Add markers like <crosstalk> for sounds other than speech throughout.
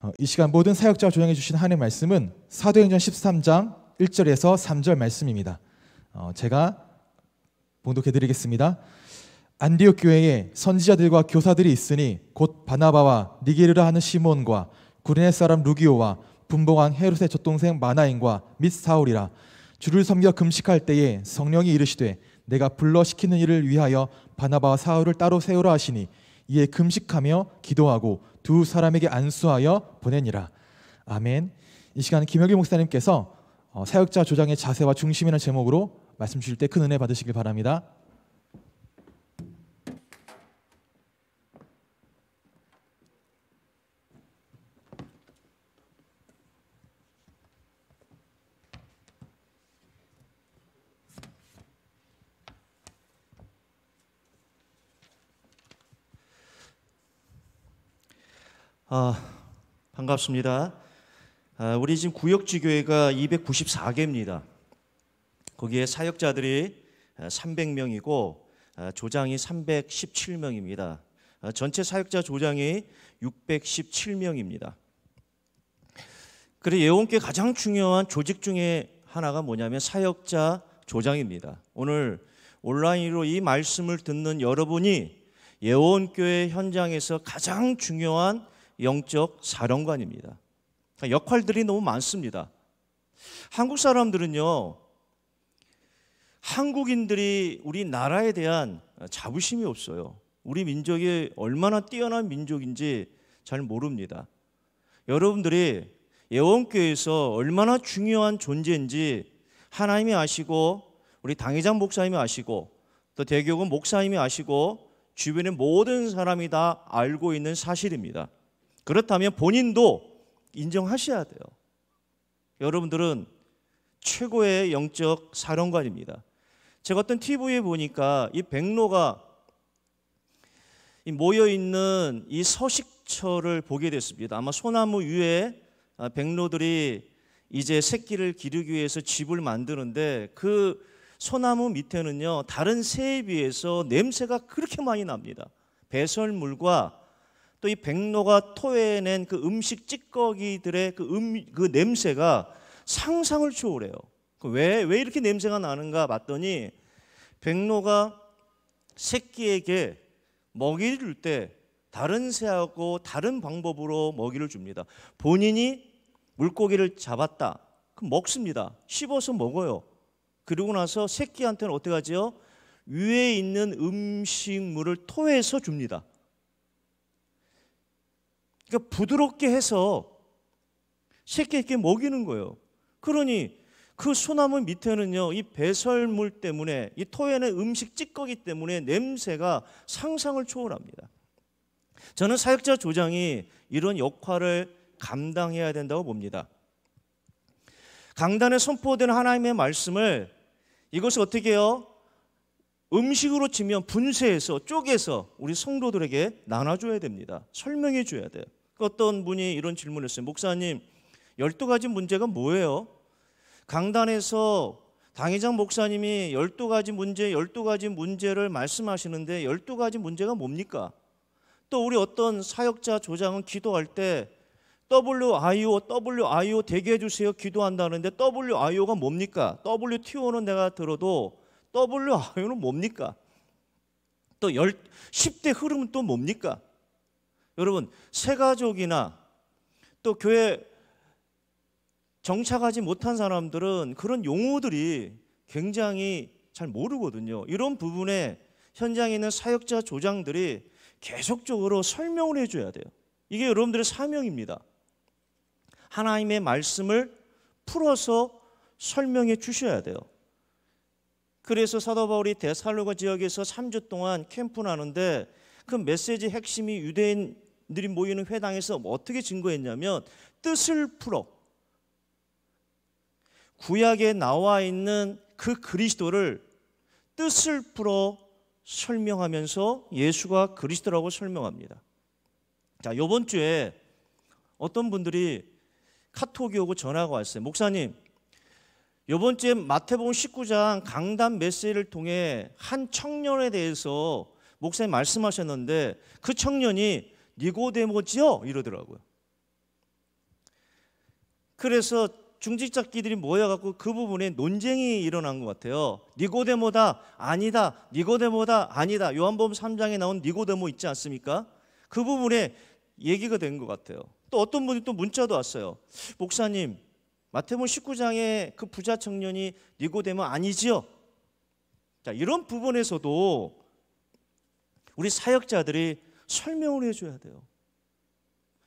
어, 이 시간 모든 사역자와 조정해 주신 하나님의 말씀은 사도행전 13장 1절에서 3절 말씀입니다. 어, 제가 봉독해 드리겠습니다. 안디옥 교회에 선지자들과 교사들이 있으니 곧 바나바와 니게르라 하는 시몬과 구레네 사람 루기오와 분봉왕 헤롯의 젖동생 마나인과 및 사울이라 주를 섬겨 금식할 때에 성령이 이르시되 내가 불러 시키는 일을 위하여 바나바와 사울을 따로 세우라 하시니 이에 금식하며 기도하고 두 사람에게 안수하여 보내니라. 아멘. 이 시간 김혁일 목사님께서 어, 사역자 조장의 자세와 중심이라는 제목으로 말씀 주실 때 큰 은혜 받으시길 바랍니다. 아, 반갑습니다. 아, 우리 지금 구역지 교회가 294개입니다. 거기에 사역자들이 300명이고 아, 아, 조장이 317명입니다. 아, 전체 사역자 조장이 617명입니다. 그리고 예원께 가장 중요한 조직 중에 하나가 뭐냐면 사역자 조장입니다. 오늘 온라인으로 이 말씀을 듣는 여러분이 예원교회 현장에서 가장 중요한 영적 사령관입니다. 그러니까 역할들이 너무 많습니다. 한국 사람들은요, 한국인들이 우리 나라에 대한 자부심이 없어요. 우리 민족이 얼마나 뛰어난 민족인지 잘 모릅니다. 여러분들이 예원교회에서 얼마나 중요한 존재인지 하나님이 아시고 우리 당회장 목사님이 아시고 또 대교군 목사님이 아시고 주변의 모든 사람이 다 알고 있는 사실입니다. 그렇다면 본인도 인정하셔야 돼요. 여러분들은 최고의 영적 사령관입니다. 제가 어떤 TV에 보니까 이 백로가 모여 있는 이 서식처를 보게 됐습니다. 아마 소나무 위에 아, 백로들이 이제 새끼를 기르기 위해서 집을 만드는데 그 소나무 밑에는요 다른 새에 비해서 냄새가 그렇게 많이 납니다. 배설물과 또이 백로가 토해낸 그 음식 찌꺼기들의 그, 음, 그 냄새가 상상을 초월해요. 그 왜, 왜 이렇게 냄새가 나는가 봤더니 백로가 새끼에게 먹이를 줄 때 다른 새하고 다른 방법으로 먹이를 줍니다. 본인이 물고기를 잡았다. 그럼 먹습니다. 씹어서 먹어요. 그리고 나서 새끼한테는 어떻게 하지요? 위에 있는 음식물을 토해서 줍니다. 그러니까 부드럽게 해서 쉽게 있게 먹이는 거예요. 그러니 그 소나무 밑에는요, 이 배설물 때문에 이 토에는 음식 찌꺼기 때문에 냄새가 상상을 초월합니다. 저는 사역자 조장이 이런 역할을 감당해야 된다고 봅니다. 강단에 선포된 하나님의 말씀을 이것을 어떻게 해요? 음식으로 치면 분쇄해서 쪼개서 우리 성도들에게 나눠줘야 됩니다. 설명해 줘야 돼요. 어떤 분이 이런 질문을 했어요. 목사님, 12가지 문제가 뭐예요? 강단에서 당회장 목사님이 12가지 문제, 12가지 문제를 말씀하시는데 12가지 문제가 뭡니까? 또 우리 어떤 사역자 조장은 기도할 때 WIO, WIO 되게 해주세요 기도한다는데 WIO가 뭡니까? WTO는 내가 들어도 WIO는 뭡니까? 또 10대 흐름은 또 뭡니까? 여러분 새가족이나 또 교회 정착하지 못한 사람들은 그런 용어들이 굉장히 잘 모르거든요. 이런 부분에 현장에 있는 사역자 조장들이 계속적으로 설명을 해줘야 돼요. 이게 여러분들의 사명입니다. 하나님의 말씀을 풀어서 설명해 주셔야 돼요. 그래서 사도 바울이 데살로가 지역에서 3주 동안 캠프나는데그 메시지 핵심이 유대인 들이 모이는 회당에서 뭐 어떻게 증거했냐면 뜻을 풀어 구약에 나와 있는 그 그리스도를 뜻을 풀어 설명하면서 예수가 그리스도라고 설명합니다. 자, 요번 주에 어떤 분들이 카톡이 오고 전화가 왔어요. 목사님, 요번 주에 마태복음 19장 강단 메시지를 통해 한 청년에 대해서 목사님 말씀하셨는데 그 청년이 니고데모지요? 이러더라고요. 그래서 중직자끼들이 모여갖고 그 부분에 논쟁이 일어난 것 같아요. 니고데모다 아니다, 니고데모다 아니다. 요한복음 3장에 나온 니고데모 있지 않습니까? 그 부분에 얘기가 된 것 같아요. 또 어떤 분이 또 문자도 왔어요. 목사님, 마태복음 19장에 그 부자 청년이 니고데모 아니지요? 자, 이런 부분에서도 우리 사역자들이 설명을 해줘야 돼요.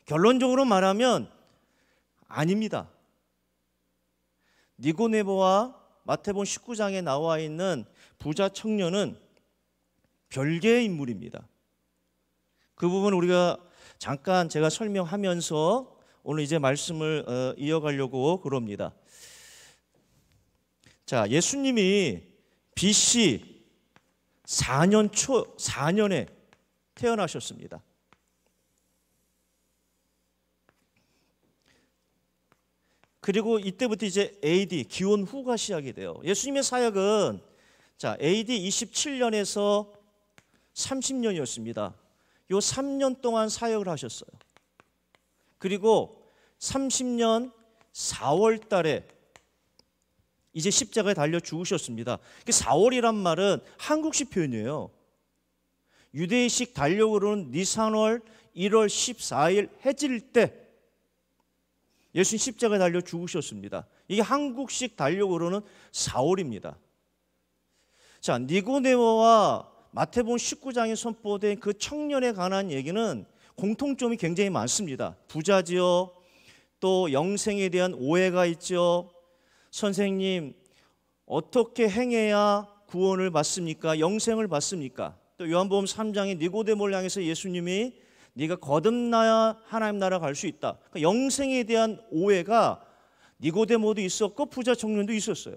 결론적으로 말하면 아닙니다. 니고네보와 마태본 19장에 나와 있는 부자 청년은 별개의 인물입니다. 그 부분 우리가 잠깐 제가 설명하면서 오늘 이제 말씀을 어, 이어가려고 그럽니다. 자, 예수님이 BC 4년 초 4년에 태어나셨습니다. 그리고 이때부터 이제 AD 기원 후가 시작이 돼요. 예수님의 사역은 자, AD 27년에서 30년이었습니다. 요 3년 동안 사역을 하셨어요. 그리고 30년 4월 달에 이제 십자가에 달려 죽으셨습니다. 4월이란 그 말은 한국식 표현이에요. 유대식 달력으로는 니산월 1월 14일 해질 때 예수님 십자가 달려 죽으셨습니다. 이게 한국식 달력으로는 4월입니다. 자, 니고데모와 마태복 19장에 선포된 그 청년에 관한 얘기는 공통점이 굉장히 많습니다. 부자지요. 또 영생에 대한 오해가 있죠. 선생님, 어떻게 행해야 구원을 받습니까? 영생을 받습니까? 또 요한복음 3장에 니고데모를 향해서 예수님이 네가 거듭나야 하나님 나라 갈 수 있다. 그러니까 영생에 대한 오해가 니고데모도 있었고 부자 청년도 있었어요.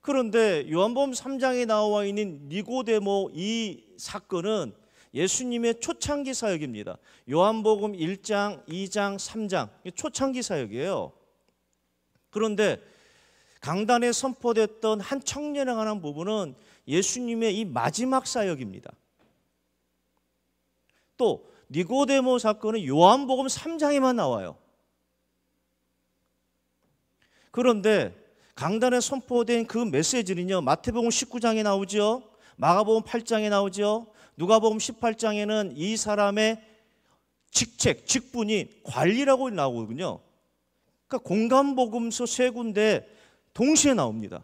그런데 요한복음 3장에 나와 있는 니고데모 이 사건은 예수님의 초창기 사역입니다. 요한복음 1장, 2장, 3장 초창기 사역이에요. 그런데 강단에 선포됐던 한 청년에 관한 부분은 예수님의 이 마지막 사역입니다. 또 니고데모 사건은 요한복음 3장에만 나와요. 그런데 강단에 선포된 그 메시지는요. 마태복음 19장에 나오죠. 마가복음 8장에 나오죠. 누가복음 18장에는 이 사람의 직책, 직분이 관리라고 나오거든요. 그러니까 공간복음서 세 군데 동시에 나옵니다.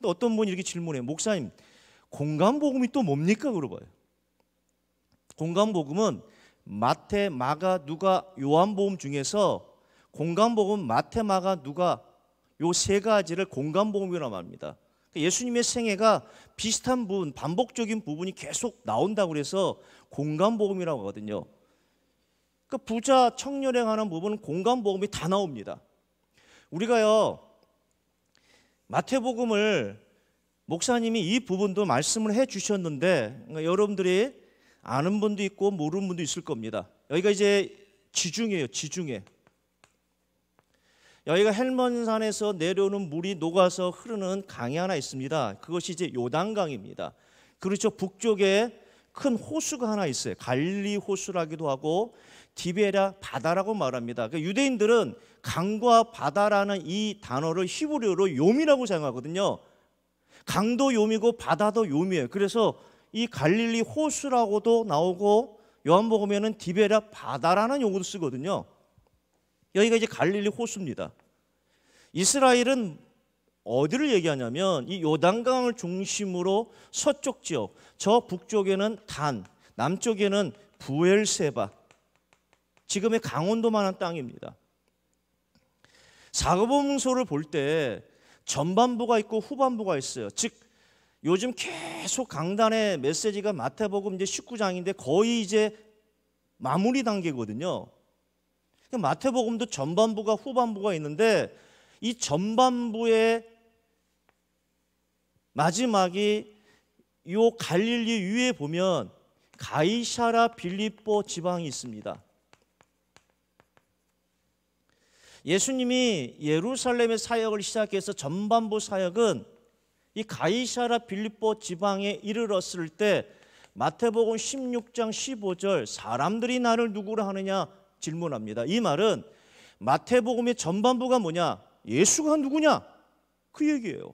근 어떤 분이 이렇게 질문해 목사님, 공감 복음이 또 뭡니까? 물어봐요. 공감 복음은 마태, 마가, 누가, 요한복음 중에서 공간복음 마태, 마가, 누가 요 세 가지를 공간복음이라고 합니다. 그러니까 예수님의 생애가 비슷한 부분, 반복적인 부분이 계속 나온다고 그서 공간복음이라고 하거든요. 그러니까 부자 청년에 관한 부분은 공간복음이 다 나옵니다. 우리가요 마태복음을 목사님이 이 부분도 말씀을 해 주셨는데 그러니까 여러분들이 아는 분도 있고 모르는 분도 있을 겁니다. 여기가 이제 지중해요, 지중해. 여기가 헬몬산에서 내려오는 물이 녹아서 흐르는 강이 하나 있습니다. 그것이 이제 요단강입니다. 그렇죠. 북쪽에 큰 호수가 하나 있어요. 갈리 호수라기도 하고 디베라 바다라고 말합니다. 그러니까 유대인들은 강과 바다라는 이 단어를 히브리어로 요미라고 사용하거든요. 강도 요미고 바다도 요미예요. 그래서 이 갈릴리 호수라고도 나오고 요한복음에는 디베라 바다라는 용어도 쓰거든요. 여기가 이제 갈릴리 호수입니다. 이스라엘은 어디를 얘기하냐면 이 요단강을 중심으로 서쪽 지역, 저 북쪽에는 단, 남쪽에는 부엘세바, 지금의 강원도만한 땅입니다. 자금봉소를 볼 때 전반부가 있고 후반부가 있어요. 즉 요즘 계속 강단의 메시지가 마태복음 이제 19장인데 거의 이제 마무리 단계거든요. 그러니까 마태복음도 전반부가 후반부가 있는데 이 전반부의 마지막이 요 갈릴리 위에 보면 가이샤라 빌립보 지방이 있습니다. 예수님이 예루살렘의 사역을 시작해서 전반부 사역은 이 가이사라 빌립보 지방에 이르렀을 때 마태복음 16장 15절 사람들이 나를 누구라 하느냐 질문합니다. 이 말은 마태복음의 전반부가 뭐냐? 예수가 누구냐? 그 얘기예요.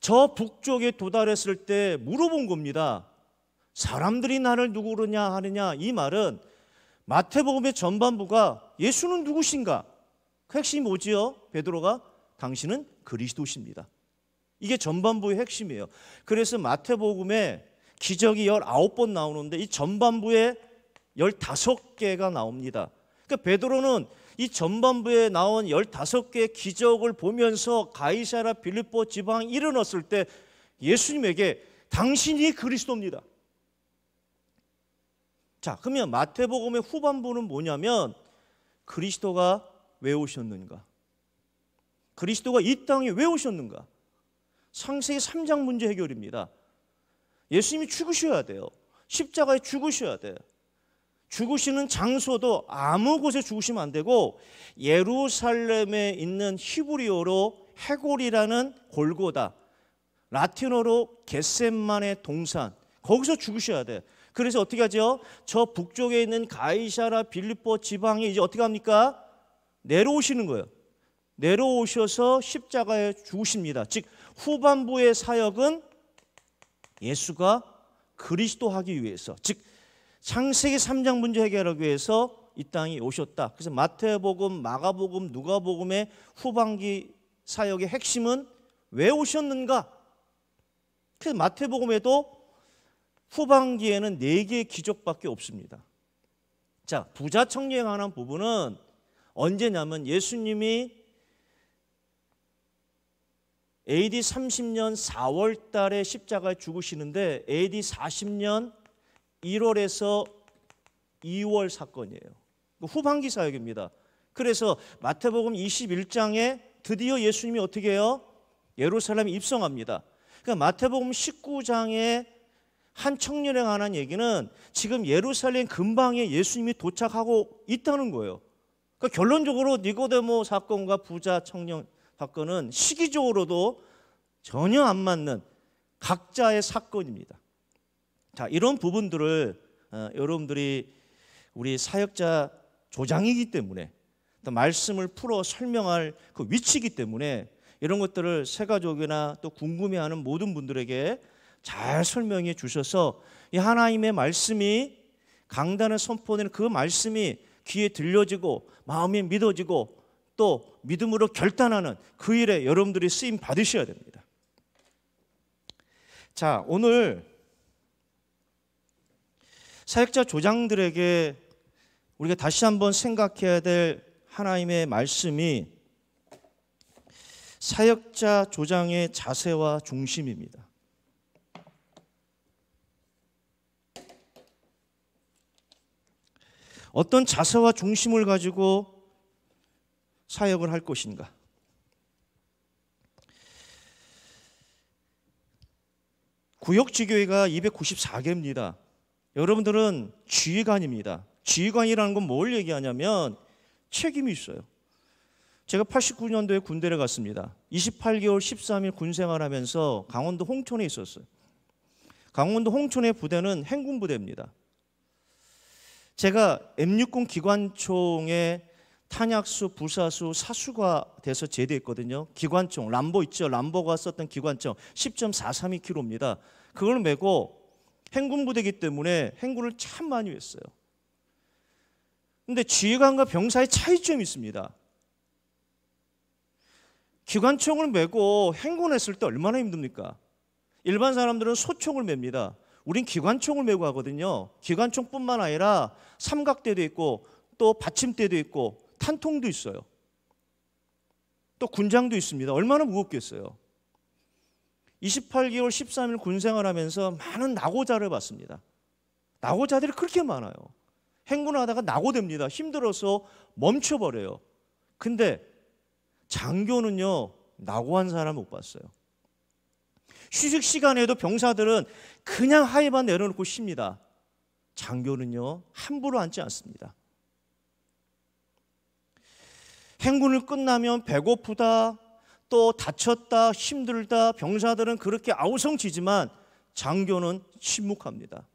저 북쪽에 도달했을 때 물어본 겁니다. 사람들이 나를 누구로냐 하느냐 이 말은 마태복음의 전반부가 예수는 누구신가? 그 핵심이 뭐지요? 베드로가 당신은 그리스도십니다. 이게 전반부의 핵심이에요. 그래서 마태복음에 기적이 19번 나오는데 이 전반부에 15개가 나옵니다. 그러니까 베드로는 이 전반부에 나온 15개의 기적을 보면서 가이사라 빌립보 지방 일어났을 때 예수님에게 당신이 그리스도입니다. 자, 그러면 마태복음의 후반부는 뭐냐면 그리스도가 왜 오셨는가? 그리스도가 이 땅에 왜 오셨는가? 창세기 3장 문제 해결입니다. 예수님이 죽으셔야 돼요. 십자가에 죽으셔야 돼요. 죽으시는 장소도 아무 곳에 죽으시면 안 되고 예루살렘에 있는 히브리어로 해골이라는 골고다 라틴어로 겟셋만의 동산 거기서 죽으셔야 돼. 그래서 어떻게 하죠? 저 북쪽에 있는 가이사라 빌립보 지방에 이제 어떻게 합니까? 내려오시는 거예요. 내려오셔서 십자가에 죽으십니다. 즉 후반부의 사역은 예수가 그리스도 하기 위해서 즉 창세기 3장 문제 해결하기 위해서 이 땅에 오셨다. 그래서 마태복음, 마가복음, 누가복음의 후반기 사역의 핵심은 왜 오셨는가? 그래서 마태복음에도 후반기에는 네개의 기적밖에 없습니다. 자, 부자 청년에 관한 부분은 언제냐면 예수님이 AD 30년 4월 달에 십자가에 죽으시는데 AD 40년 1월에서 2월 사건이에요. 그 후반기 사역입니다. 그래서 마태복음 21장에 드디어 예수님이 어떻게 해요? 예루살렘에 입성합니다. 그러니까 마태복음 19장에 한 청년에 관한 얘기는 지금 예루살렘 근방에 예수님이 도착하고 있다는 거예요. 그러니까 결론적으로 니고데모 사건과 부자 청년 사건은 시기적으로도 전혀 안 맞는 각자의 사건입니다. 자, 이런 부분들을 어, 여러분들이 우리 사역자 조장이기 때문에 또 말씀을 풀어 설명할 그 위치이기 때문에 이런 것들을 새가족이나 또 궁금해하는 모든 분들에게 잘 설명해 주셔서 이 하나님의 말씀이 강단을 선포하는그 말씀이 귀에 들려지고 마음이 믿어지고 또 믿음으로 결단하는 그 일에 여러분들이 쓰임 받으셔야 됩니다. 자, 오늘 사역자 조장들에게 우리가 다시 한번 생각해야 될 하나님의 말씀이 사역자 조장의 자세와 중심입니다. 어떤 자세와 중심을 가지고 사역을 할 것인가? 구역 지교회가 294개입니다. 여러분들은 지휘관입니다. 지휘관이라는 건 뭘 얘기하냐면 책임이 있어요. 제가 89년도에 군대를 갔습니다. 28개월 13일 군 생활하면서 강원도 홍천에 있었어요. 강원도 홍천의 부대는 행군 부대입니다. 제가 M60 기관총의 탄약수, 부사수, 사수가 돼서 제대했거든요. 기관총, 람보 있죠. 람보가 썼던 기관총 10.432kg입니다. 그걸 메고 행군 부대기 때문에 행군을 참 많이 했어요. 근데 지휘관과 병사의 차이점이 있습니다. 기관총을 메고 행군했을 때 얼마나 힘듭니까? 일반 사람들은 소총을 맵니다. 우린 기관총을 메고 가거든요. 기관총뿐만 아니라 삼각대도 있고 또 받침대도 있고 탄통도 있어요. 또 군장도 있습니다. 얼마나 무겁겠어요. 28개월 13일 군생활 하면서 많은 낙오자를 봤습니다. 낙오자들이 그렇게 많아요. 행군하다가 낙오됩니다. 힘들어서 멈춰버려요. 근데 장교는요, 낙오한 사람 못 봤어요. 휴식 시간에도 병사들은 그냥 하이만 내려놓고 쉽니다. 장교는요, 함부로 앉지 않습니다. 행군을 끝나면 배고프다, 또 다쳤다, 힘들다, 병사들은 그렇게 아우성치지만 장교는 침묵합니다.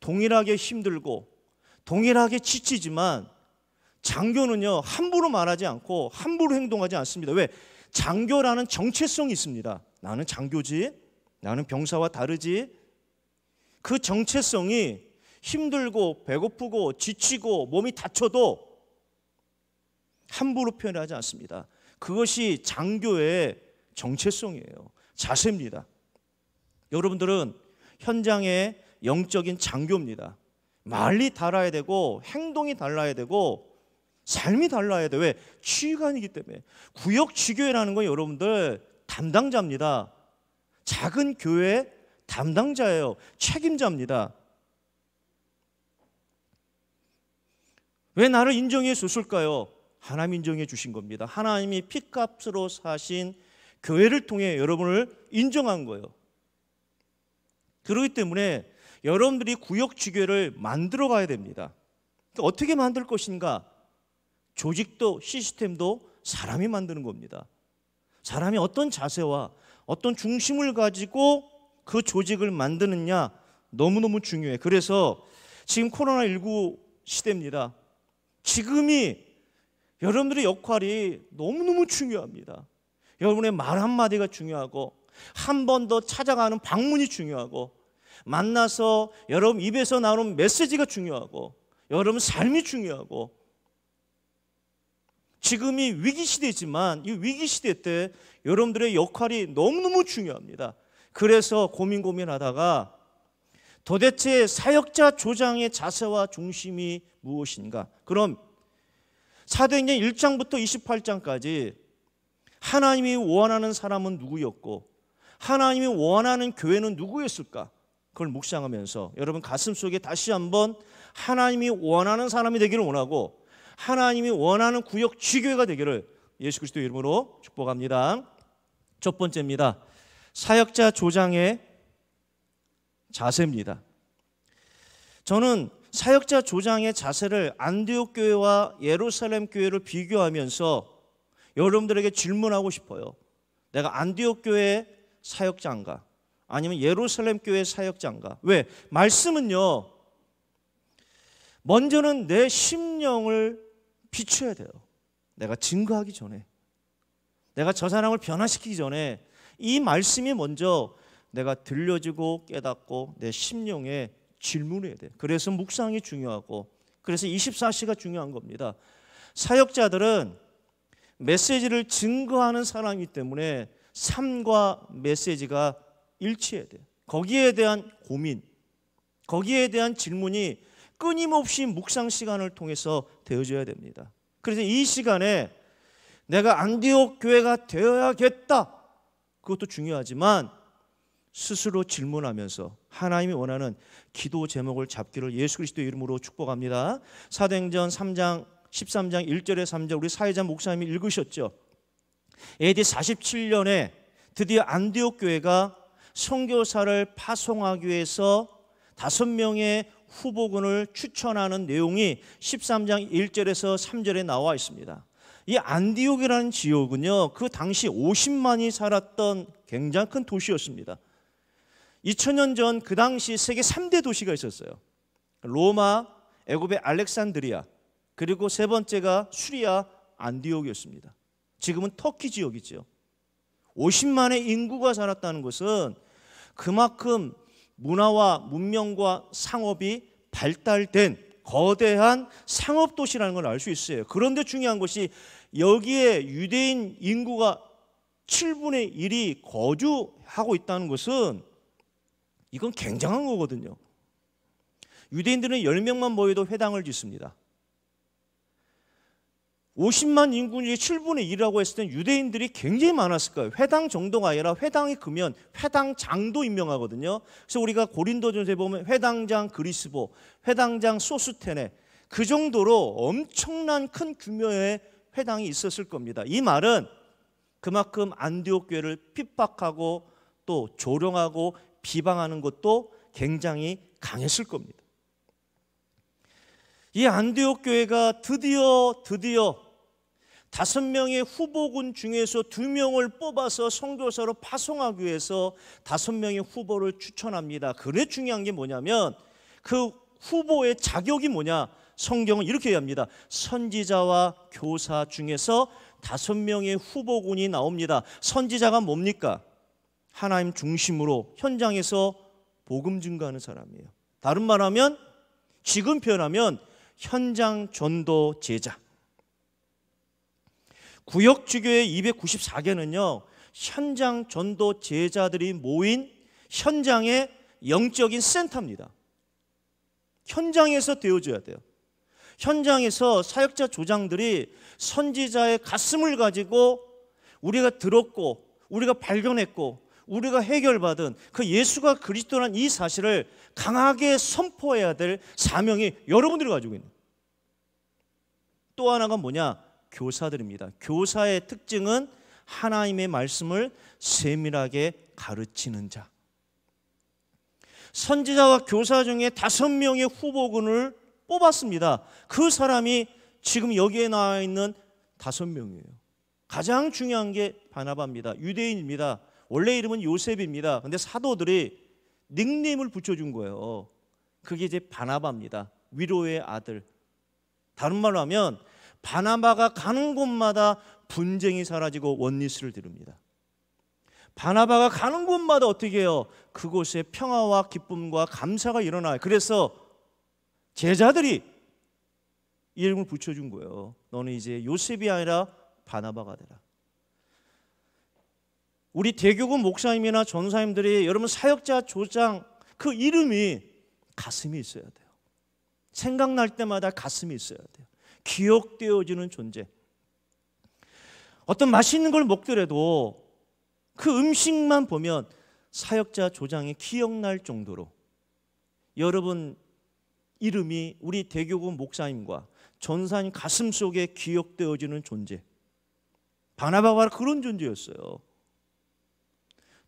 동일하게 힘들고 동일하게 지치지만 장교는요, 함부로 말하지 않고 함부로 행동하지 않습니다. 왜? 장교라는 정체성이 있습니다. 나는 장교지, 나는 병사와 다르지. 그 정체성이 힘들고 배고프고 지치고 몸이 다쳐도 함부로 표현하지 않습니다. 그것이 장교의 정체성이에요. 자세입니다. 여러분들은 현장의 영적인 장교입니다. 말이 달아야 되고 행동이 달라야 되고 삶이 달라야 돼. 왜? 취관이기 때문에. 구역 지교회라는 건 여러분들 담당자입니다. 작은 교회의 담당자예요. 책임자입니다. 왜 나를 인정해 주실까요? 하나님 인정해 주신 겁니다. 하나님이 피값으로 사신 교회를 통해 여러분을 인정한 거예요. 그러기 때문에 여러분들이 구역 지교를 만들어 가야 됩니다. 그러니까 어떻게 만들 것인가? 조직도 시스템도 사람이 만드는 겁니다. 사람이 어떤 자세와 어떤 중심을 가지고 그 조직을 만드느냐 너무너무 중요해. 그래서 지금 코로나19 시대입니다. 지금이 여러분들의 역할이 너무너무 중요합니다. 여러분의 말 한마디가 중요하고 한 번 더 찾아가는 방문이 중요하고 만나서 여러분 입에서 나오는 메시지가 중요하고 여러분 삶이 중요하고 지금이 위기 시대지만 이 위기 시대 때 여러분들의 역할이 너무너무 중요합니다. 그래서 고민 고민하다가 도대체 사역자 조장의 자세와 중심이 무엇인가? 그럼 사도행전 1장부터 28장까지 하나님이 원하는 사람은 누구였고 하나님이 원하는 교회는 누구였을까? 그걸 묵상하면서 여러분 가슴 속에 다시 한번 하나님이 원하는 사람이 되기를 원하고 하나님이 원하는 구역 지교회가 되기를 예수 그리스도 이름으로 축복합니다. 첫 번째입니다. 사역자 조장의 자세입니다. 저는 사역자 조장의 자세를 안디옥 교회와 예루살렘 교회를 비교하면서 여러분들에게 질문하고 싶어요. 내가 안디옥 교회 사역자인가? 아니면 예루살렘 교회 사역자인가? 왜? 말씀은요. 먼저는 내 심령을 비춰야 돼요. 내가 증거하기 전에. 내가 저 사람을 변화시키기 전에 이 말씀이 먼저 내가 들려지고 깨닫고 내 심령에 질문해야 돼. 그래서 묵상이 중요하고 그래서 24시가 중요한 겁니다. 사역자들은 메시지를 증거하는 사람이기 때문에 삶과 메시지가 일치해야 돼. 거기에 대한 고민, 거기에 대한 질문이 끊임없이 묵상 시간을 통해서 되어줘야 됩니다. 그래서 이 시간에 내가 안디옥 교회가 되어야겠다. 그것도 중요하지만 스스로 질문하면서 하나님이 원하는 기도 제목을 잡기를 예수 그리스도 이름으로 축복합니다. 사도행전 3장 13장 1절에 3절 우리 사회자 목사님이 읽으셨죠. AD 47년에 드디어 안디옥 교회가 선교사를 파송하기 위해서 다섯 명의 후보군을 추천하는 내용이 13장 1절에서 3절에 나와 있습니다. 이 안디옥이라는 지역은요, 그 당시 50만이 살았던 굉장히 큰 도시였습니다. 2000년 전 그 당시 세계 3대 도시가 있었어요. 로마, 에굽의 알렉산드리아, 그리고 세 번째가 수리아 안디옥이었습니다. 지금은 터키 지역이죠. 50만의 인구가 살았다는 것은 그만큼 문화와 문명과 상업이 발달된 거대한 상업 도시라는 걸 알 수 있어요. 그런데 중요한 것이 여기에 유대인 인구가 7분의 1이 거주하고 있다는 것은 이건 굉장한 거거든요. 유대인들은 10명만 모여도 회당을 짓습니다. 50만 인구 중에 7분의 1이라고 했을 땐 유대인들이 굉장히 많았을 거예요. 회당 정도가 아니라 회당이 크면 회당장도 임명하거든요. 그래서 우리가 고린도전에 보면 회당장 그리스보, 회당장 소스테네 그 정도로 엄청난 큰 규모의 회당이 있었을 겁니다. 이 말은 그만큼 안디옥 교회를 핍박하고 또 조롱하고 비방하는 것도 굉장히 강했을 겁니다. 이 안디옥 교회가 드디어 드디어 다섯 명의 후보군 중에서 두 명을 뽑아서 성교사로 파송하기 위해서 다섯 명의 후보를 추천합니다. 그래 중요한 게 뭐냐면 그 후보의 자격이 뭐냐? 성경은 이렇게 얘기합니다. 선지자와 교사 중에서 다섯 명의 후보군이 나옵니다. 선지자가 뭡니까? 하나님 중심으로 현장에서 복음 증거하는 사람이에요. 다른 말하면 지금 표현하면 현장 전도 제자. 구역 주교의 294개는요. 현장 전도 제자들이 모인 현장의 영적인 센터입니다. 현장에서 되어줘야 돼요. 현장에서 사역자 조장들이 선지자의 가슴을 가지고 우리가 들었고 우리가 발견했고 우리가 해결받은 그 예수가 그리스도란 이 사실을 강하게 선포해야 될 사명이 여러분들이 가지고 있는 또 하나가 뭐냐? 교사들입니다. 교사의 특징은 하나님의 말씀을 세밀하게 가르치는 자. 선지자와 교사 중에 다섯 명의 후보군을 뽑았습니다. 그 사람이 지금 여기에 나와 있는 다섯 명이에요. 가장 중요한 게 바나바입니다. 유대인입니다. 원래 이름은 요셉입니다. 근데 사도들이 닉네임을 붙여준 거예요. 그게 이제 바나바입니다. 위로의 아들. 다른 말로 하면 바나바가 가는 곳마다 분쟁이 사라지고 원리스를 들릅니다 바나바가 가는 곳마다 어떻게 해요? 그곳에 평화와 기쁨과 감사가 일어나요. 그래서 제자들이 이름을 붙여준 거예요. 너는 이제 요셉이 아니라 바나바가 되라. 우리 대교구 목사님이나 전사님들이 여러분 사역자 조장 그 이름이 가슴이 있어야 돼요. 생각날 때마다 가슴이 있어야 돼요. 기억되어지는 존재. 어떤 맛있는 걸 먹더라도 그 음식만 보면 사역자 조장이 기억날 정도로 여러분 이름이 우리 대교군 목사님과 전사님 가슴 속에 기억되어지는 존재. 바나바가 그런 존재였어요.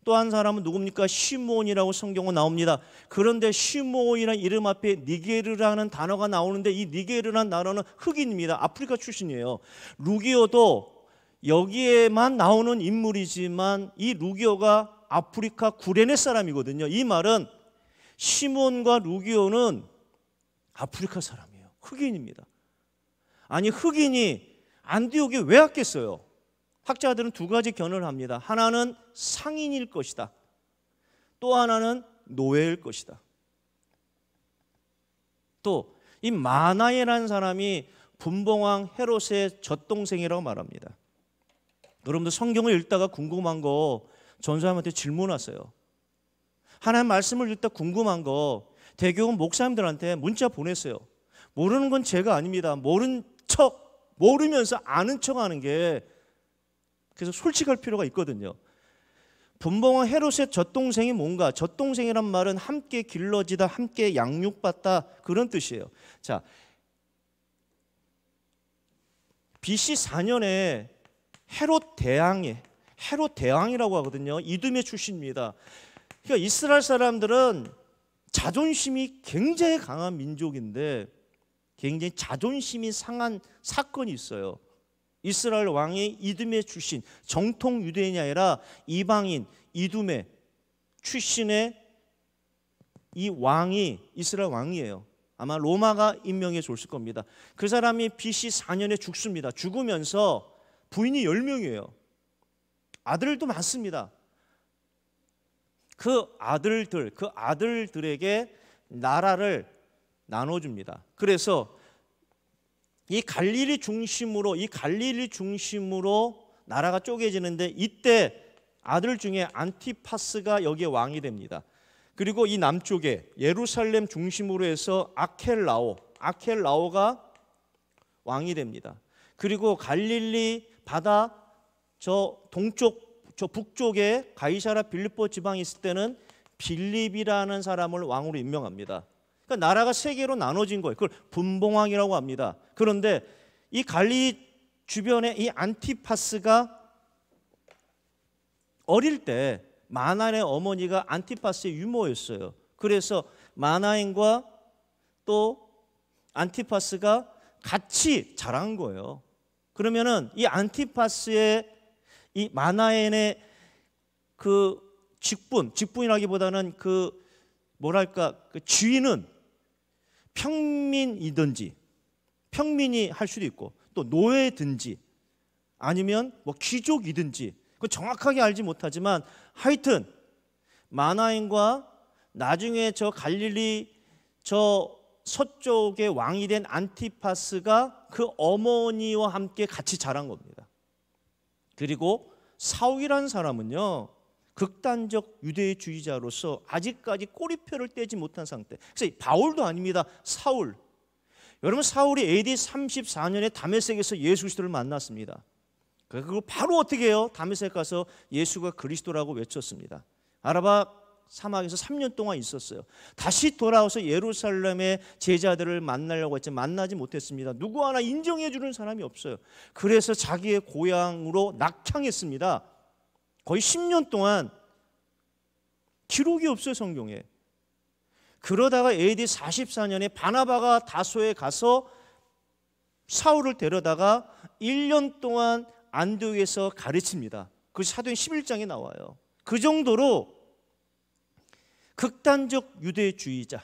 또한 사람은 누굽니까? 시몬이라고 성경은 나옵니다. 그런데 시므이라는 이름 앞에 니게르라는 단어가 나오는데 이 니게르라는 단어는 흑인입니다. 아프리카 출신이에요. 루기오도 여기에만 나오는 인물이지만 이 루기오가 아프리카 구레네 사람이거든요. 이 말은 시몬과 루기오는 아프리카 사람이에요. 흑인입니다. 아니 흑인이 안디옥에 왜 왔겠어요? 학자들은 두 가지 견을 합니다. 하나는 상인일 것이다. 또 하나는 노예일 것이다. 또 이 마나예라는 사람이 분봉왕 헤롯의 젖동생이라고 말합니다. 여러분들 성경을 읽다가 궁금한 거 전사님한테 질문하세요. 하나님 말씀을 읽다 궁금한 거 대교원 목사님들한테 문자 보냈어요. 모르는 건 제가 아닙니다. 모른 척 모르면서 아는 척 하는 게 그래서 솔직할 필요가 있거든요. 분봉아 헤롯의 젖동생이 뭔가? 젖동생이란 말은 함께 길러지다, 함께 양육받다 그런 뜻이에요. 자, BC 4년에 헤롯 대왕이 헤롯 대왕이라고 하거든요. 이듬해 출신입니다. 그러니까 이스라엘 사람들은 자존심이 굉장히 강한 민족인데 굉장히 자존심이 상한 사건이 있어요. 이스라엘 왕이 이듬해 출신 정통 유대인이 아니라 이방인 이듬해 출신의 이 왕이 이스라엘 왕이에요. 아마 로마가 임명해 줬을 겁니다. 그 사람이 BC 4년에 죽습니다. 죽으면서 부인이 10명이에요. 아들도 많습니다. 그 아들들, 그 아들들에게 나라를 나눠줍니다. 그래서 이 갈릴리 중심으로 이 갈릴리 중심으로 나라가 쪼개지는데 이때 아들 중에 안티파스가 여기에 왕이 됩니다. 그리고 이 남쪽에 예루살렘 중심으로 해서 아켈라오, 아켈라오가 왕이 됩니다. 그리고 갈릴리 바다 저 동쪽 저 북쪽에 가이사라 빌립보 지방 있을 때는 빌립이라는 사람을 왕으로 임명합니다. 그러니까 나라가 세 개로 나눠진 거예요. 그걸 분봉왕이라고 합니다. 그런데 이 갈리 주변에 이 안티파스가 어릴 때 마나의 어머니가 안티파스의 유모였어요. 그래서 마나인과 또 안티파스가 같이 자란 거예요. 그러면은 이 안티파스의 이 마나엔의 그 직분, 직분이라기보다는 그 뭐랄까 그 지위는 평민이든지 평민이 할 수도 있고 또 노예든지 아니면 뭐 귀족이든지 그 정확하게 알지 못하지만 하여튼 마나인과 나중에 저 갈릴리 저 서쪽의 왕이 된 안티파스가 그 어머니와 함께 같이 자란 겁니다. 그리고 사옥이라는 사람은요. 극단적 유대주의자로서 아직까지 꼬리표를 떼지 못한 상태. 그래서 바울도 아닙니다. 사울. 여러분 사울이 AD 34년에 다메섹에서 예수 그리스도를 만났습니다. 그리고 바로 어떻게 해요? 다메섹 가서 예수가 그리스도라고 외쳤습니다. 아라바 사막에서 3년 동안 있었어요. 다시 돌아와서 예루살렘의 제자들을 만나려고 했지만 만나지 못했습니다. 누구 하나 인정해 주는 사람이 없어요. 그래서 자기의 고향으로 낙향했습니다. 거의 10년 동안 기록이 없어요 성경에. 그러다가 AD 44년에 바나바가 다소에 가서 사울을 데려다가 1년 동안 안디에서 가르칩니다. 그 사도행 11장에 나와요. 그 정도로 극단적 유대주의자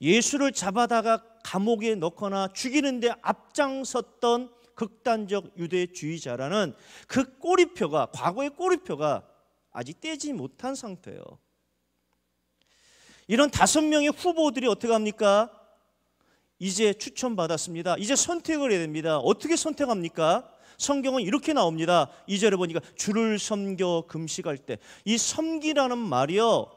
예수를 잡아다가 감옥에 넣거나 죽이는데 앞장섰던 극단적 유대주의자라는 그 꼬리표가 과거의 꼬리표가 아직 떼지 못한 상태예요. 이런 다섯 명의 후보들이 어떻게 합니까? 이제 추천받았습니다. 이제 선택을 해야 됩니다. 어떻게 선택합니까? 성경은 이렇게 나옵니다. 이절에 보니까 주를 섬겨 금식할 때 이 섬기라는 말이요.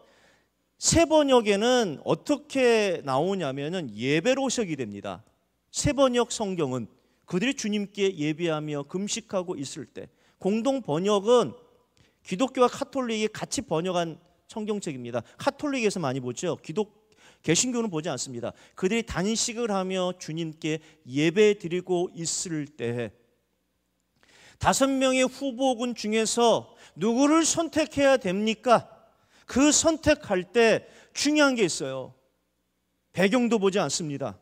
세 번역에는 어떻게 나오냐면은 예배로 시작이 됩니다. 세 번역 성경은 그들이 주님께 예배하며 금식하고 있을 때 공동 번역은 기독교와 카톨릭이 같이 번역한 성경책입니다. 카톨릭에서 많이 보죠. 기독 개신교는 보지 않습니다. 그들이 단식을 하며 주님께 예배 드리고 있을 때 다섯 명의 후보군 중에서 누구를 선택해야 됩니까? 그 선택할 때 중요한 게 있어요. 배경도 보지 않습니다.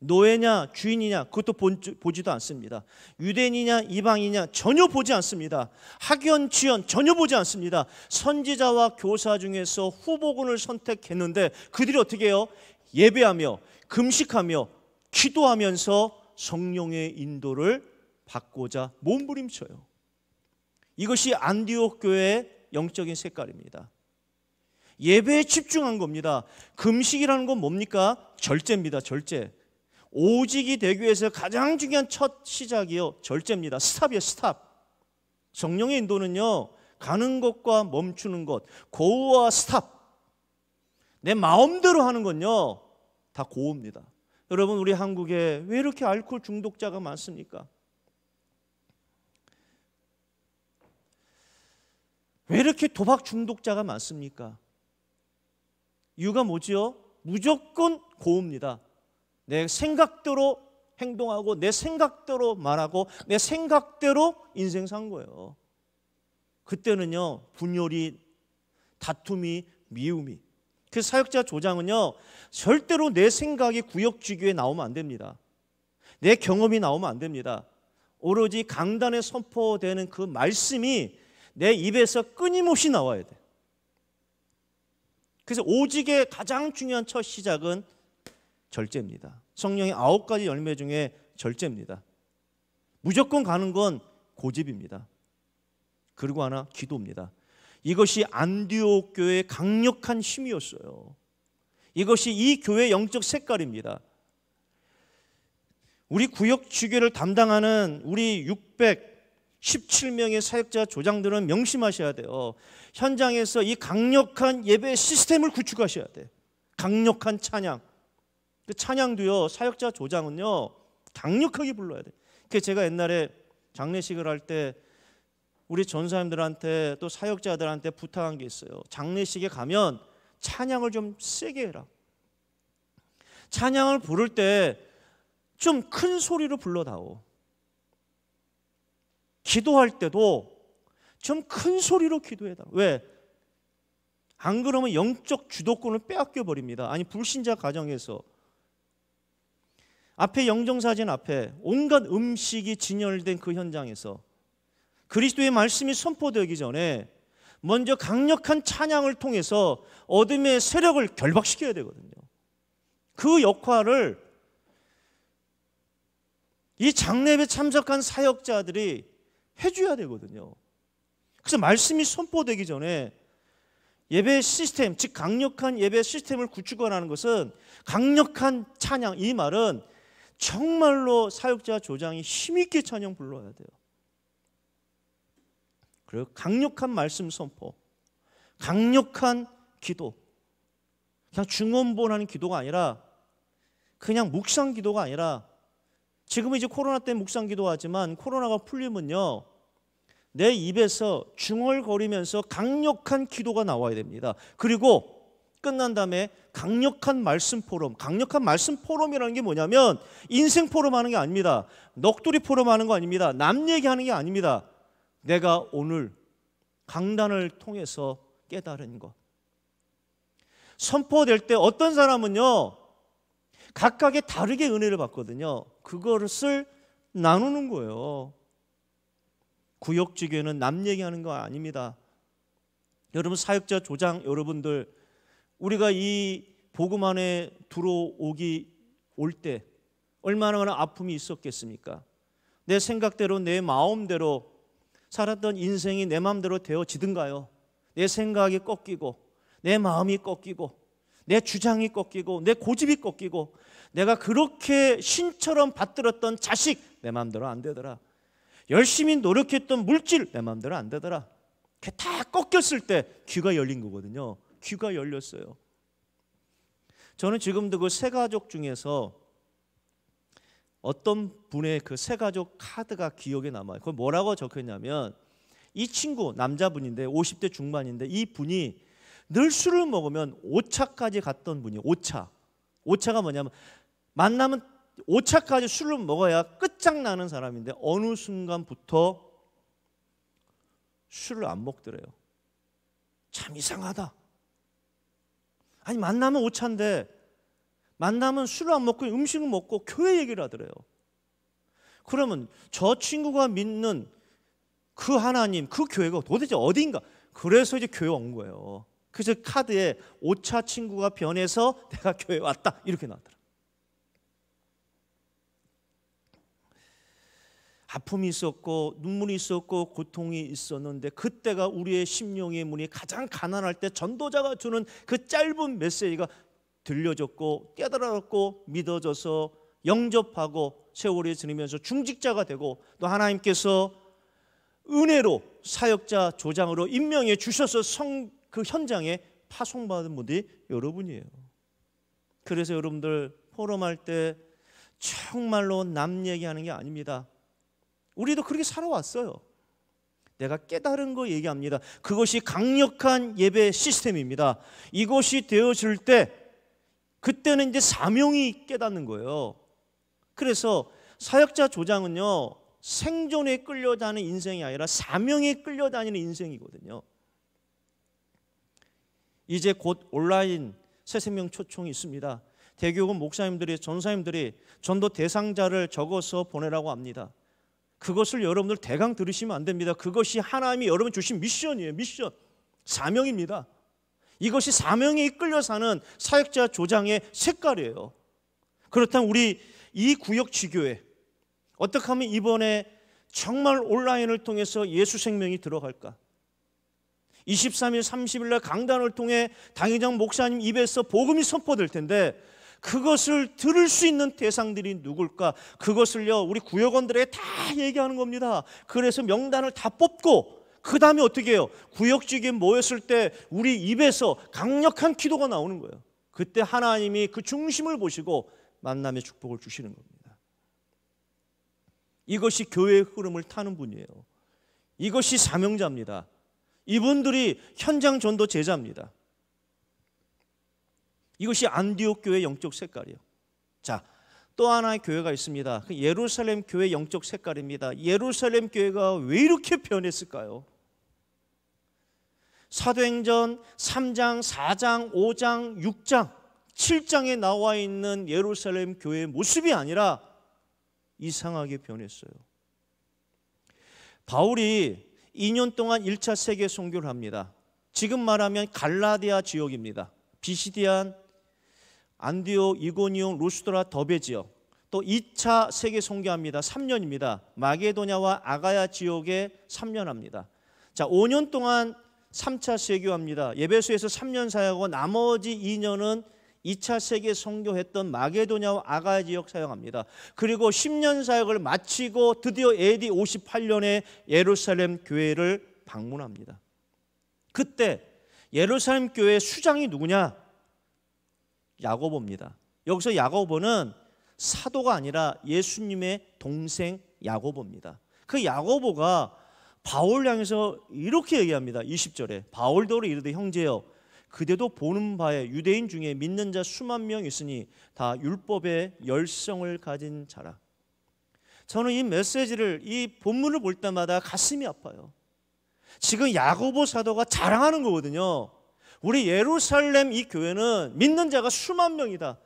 노예냐 주인이냐 그것도 보지도 않습니다. 유대인이냐 이방이냐 전혀 보지 않습니다. 학연 취연 전혀 보지 않습니다. 선지자와 교사 중에서 후보군을 선택했는데 그들이 어떻게 해요? 예배하며 금식하며 기도하면서 성령의 인도를 받고자 몸부림쳐요. 이것이 안디옥 교회의 영적인 색깔입니다. 예배에 집중한 겁니다. 금식이라는 건 뭡니까? 절제입니다. 절제. 오직이 되기 위해서 가장 중요한 첫 시작이요. 절제입니다. 스탑이요 스탑. 성령의 인도는요, 가는 것과 멈추는 것, 고우와 스탑. 내 마음대로 하는 건요, 다 고우입니다. 여러분, 우리 한국에 왜 이렇게 알코올 중독자가 많습니까? 왜 이렇게 도박 중독자가 많습니까? 이유가 뭐지요? 무조건 고우입니다. 내 생각대로 행동하고 내 생각대로 말하고 내 생각대로 인생 산 거예요. 그때는요 분열이 다툼이 미움이 그 사역자 조장은요 절대로 내 생각이 구역지교에 나오면 안 됩니다. 내 경험이 나오면 안 됩니다. 오로지 강단에 선포되는 그 말씀이 내 입에서 끊임없이 나와야 돼. 그래서 오직의 가장 중요한 첫 시작은 절제입니다. 성령의 아홉 가지 열매 중에 절제입니다. 무조건 가는 건 고집입니다. 그리고 하나 기도입니다. 이것이 안디옥 교회의 강력한 힘이었어요. 이것이 이 교회의 영적 색깔입니다. 우리 구역 주교를 담당하는 우리 617명의 사역자 조장들은 명심하셔야 돼요. 현장에서 이 강력한 예배 시스템을 구축하셔야 돼. 강력한 찬양, 그 찬양도요 사역자 조장은요 강력하게 불러야 돼. 그 제가 옛날에 장례식을 할 때 우리 전사님들한테 또 사역자들한테 부탁한 게 있어요. 장례식에 가면 찬양을 좀 세게 해라. 찬양을 부를 때 좀 큰 소리로 불러다오. 기도할 때도 좀 큰 소리로 기도해다. 왜? 안 그러면 영적 주도권을 빼앗겨 버립니다. 아니 불신자 가정에서 앞에 영정사진 앞에 온갖 음식이 진열된 그 현장에서 그리스도의 말씀이 선포되기 전에 먼저 강력한 찬양을 통해서 어둠의 세력을 결박시켜야 되거든요. 그 역할을 이 장례에 참석한 사역자들이 해줘야 되거든요. 그래서 말씀이 선포되기 전에 예배 시스템, 즉 강력한 예배 시스템을 구축하라는 것은 강력한 찬양 이 말은 정말로 사역자 조장이 힘있게 찬양 불러야 돼요. 그리고 강력한 말씀 선포, 강력한 기도. 그냥 중원본하는 기도가 아니라 그냥 묵상 기도가 아니라 지금 이제 코로나 때 묵상 기도하지만 코로나가 풀리면요. 내 입에서 중얼거리면서 강력한 기도가 나와야 됩니다. 그리고 끝난 다음에 강력한 말씀 포럼. 강력한 말씀 포럼이라는 게 뭐냐면 인생 포럼 하는 게 아닙니다. 넋두리 포럼 하는 거 아닙니다. 남 얘기하는 게 아닙니다. 내가 오늘 강단을 통해서 깨달은 것. 선포될 때 어떤 사람은요, 각각의 다르게 은혜를 받거든요. 그것을 나누는 거예요. 구역지교에는남 얘기하는 거 아닙니다. 여러분, 사역자 조장 여러분들, 우리가 이 복음 안에 들어오기 올 때 얼마나 많은 아픔이 있었겠습니까? 내 생각대로 내 마음대로 살았던 인생이 내 마음대로 되어지든가요? 내 생각이 꺾이고 내 마음이 꺾이고 내 주장이 꺾이고 내 고집이 꺾이고 내가 그렇게 신처럼 받들었던 자식 내 마음대로 안 되더라. 열심히 노력했던 물질 내 마음대로 안 되더라. 그게 다 꺾였을 때 귀가 열린 거거든요. 귀가 열렸어요. 저는 지금도 그 세 가족 중에서 어떤 분의 그 세 가족 카드가 기억에 남아요. 그 뭐라고 적혔냐면 이 친구 남자분인데 50대 중반인데 이 분이 늘 술을 먹으면 5차까지 갔던 분이에요. 5차. 5차가 뭐냐면 만나면 5차까지 술을 먹어야 끝장나는 사람인데 어느 순간부터 술을 안 먹더래요. 참 이상하다. 아니 만나면 오찬데 만나면 술을 안 먹고 음식을 먹고 교회 얘기를 하더래요. 그러면 저 친구가 믿는 그 하나님, 그 교회가 도대체 어딘가? 그래서 이제 교회 온 거예요. 그래서 카드에 오차 친구가 변해서 내가 교회 왔다 이렇게 나왔더라. 아픔이 있었고 눈물이 있었고 고통이 있었는데 그때가 우리의 심령의 문이 가장 가난할 때 전도자가 주는 그 짧은 메시지가 들려졌고 깨달았고 아 믿어져서 영접하고 세월이 지나면서 중직자가 되고 또 하나님께서 은혜로 사역자 조장으로 임명해 주셔서 성 그 현장에 파송받은 분들이 여러분이에요. 그래서 여러분들 포럼할 때 정말로 남 얘기하는 게 아닙니다. 우리도 그렇게 살아왔어요. 내가 깨달은 거 얘기합니다. 그것이 강력한 예배 시스템입니다. 이것이 되어질 때 그때는 이제 사명이 깨닫는 거예요. 그래서 사역자 조장은요. 생존에 끌려다니는 인생이 아니라 사명에 끌려다니는 인생이거든요. 이제 곧 온라인 새생명 초청이 있습니다. 대교군 목사님들이 전사님들이 전도 대상자를 적어서 보내라고 합니다. 그것을 여러분들 대강 들으시면 안 됩니다. 그것이 하나님이 여러분 주신 미션이에요. 미션. 사명입니다. 이것이 사명에 이끌려 사는 사역자 조장의 색깔이에요. 그렇다면 우리 이 구역 지교회 어떻게 하면 이번에 정말 온라인을 통해서 예수 생명이 들어갈까? 23일, 30일 날 강단을 통해 당의장 목사님 입에서 복음이 선포될 텐데 그것을 들을 수 있는 대상들이 누굴까? 그것을요, 우리 구역원들에게 다 얘기하는 겁니다. 그래서 명단을 다 뽑고, 그 다음에 어떻게 해요? 구역지에 모였을 때 우리 입에서 강력한 기도가 나오는 거예요. 그때 하나님이 그 중심을 보시고 만남의 축복을 주시는 겁니다. 이것이 교회의 흐름을 타는 분이에요. 이것이 사명자입니다. 이분들이 현장 전도 제자입니다. 이것이 안디옥 교회 의 영적 색깔이에요. 자, 또 하나의 교회가 있습니다. 그 예루살렘 교회 영적 색깔입니다. 예루살렘 교회가 왜 이렇게 변했을까요? 사도행전 3장, 4장, 5장, 6장, 7장에 나와 있는 예루살렘 교회의 모습이 아니라 이상하게 변했어요. 바울이 2년 동안 1차 세계 선교를 합니다. 지금 말하면 갈라디아 지역입니다. 비시디안 안디오, 이고니온, 루스드라, 더베지역 또 2차 세계 선교합니다. 3년입니다. 마게도냐와 아가야 지역에 3년 합니다. 자, 5년 동안 3차 세교합니다. 예배소에서 3년 사역하고 나머지 2년은 2차 세계 선교했던 마게도냐와 아가야 지역 사역합니다. 그리고 10년 사역을 마치고 드디어 AD 58년에 예루살렘 교회를 방문합니다. 그때 예루살렘 교회 수장이 누구냐? 야고보입니다. 여기서 야고보는 사도가 아니라 예수님의 동생 야고보입니다. 그 야고보가 바울 향해서 이렇게 얘기합니다. 20절에 바울도로 이르되 형제여 그대도 보는 바에 유대인 중에 믿는 자 수만 명 있으니 다 율법의 열성을 가진 자라. 저는 이 메시지를 이 본문을 볼 때마다 가슴이 아파요. 지금 야고보 사도가 자랑하는 거거든요. 우리 예루살렘 이 교회는 믿는 자가 수만 명이다.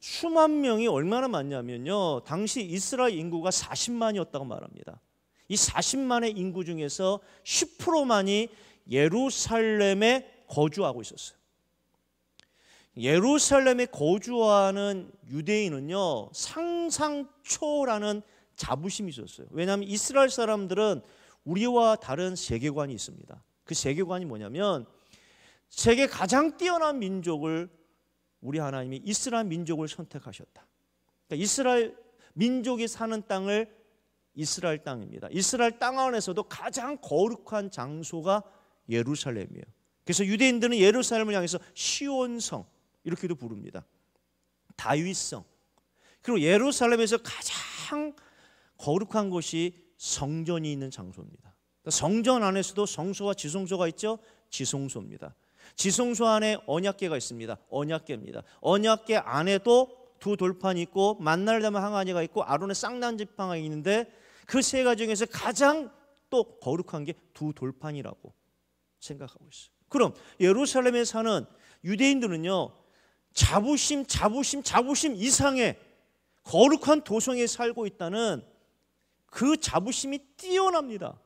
수만 명이 얼마나 많냐면요. 당시 이스라엘 인구가 40만이었다고 말합니다. 이 40만의 인구 중에서 10%만이 예루살렘에 거주하고 있었어요. 예루살렘에 거주하는 유대인은요, 상상초라는 자부심이 있었어요. 왜냐하면 이스라엘 사람들은 우리와 다른 세계관이 있습니다. 그 세계관이 뭐냐면 세계 가장 뛰어난 민족을 우리 하나님이 이스라엘 민족을 선택하셨다. 그러니까 이스라엘 민족이 사는 땅을 이스라엘 땅입니다. 이스라엘 땅 안에서도 가장 거룩한 장소가 예루살렘이에요. 그래서 유대인들은 예루살렘을 향해서 시온성 이렇게도 부릅니다. 다윗성. 그리고 예루살렘에서 가장 거룩한 곳이 성전이 있는 장소입니다. 성전 안에서도 성소와 지성소가 있죠. 지성소입니다. 지성소 안에 언약계가 있습니다. 언약계입니다. 언약계 안에도 두 돌판이 있고 만날 담만 항아리가 있고 아론의 쌍난 지팡이 있는데 그 세 가지 중에서 가장 또 거룩한 게 두 돌판이라고 생각하고 있어요. 그럼 예루살렘에 사는 유대인들은요. 자부심, 자부심, 자부심 이상의 거룩한 도성에 살고 있다는 그 자부심이 뛰어납니다.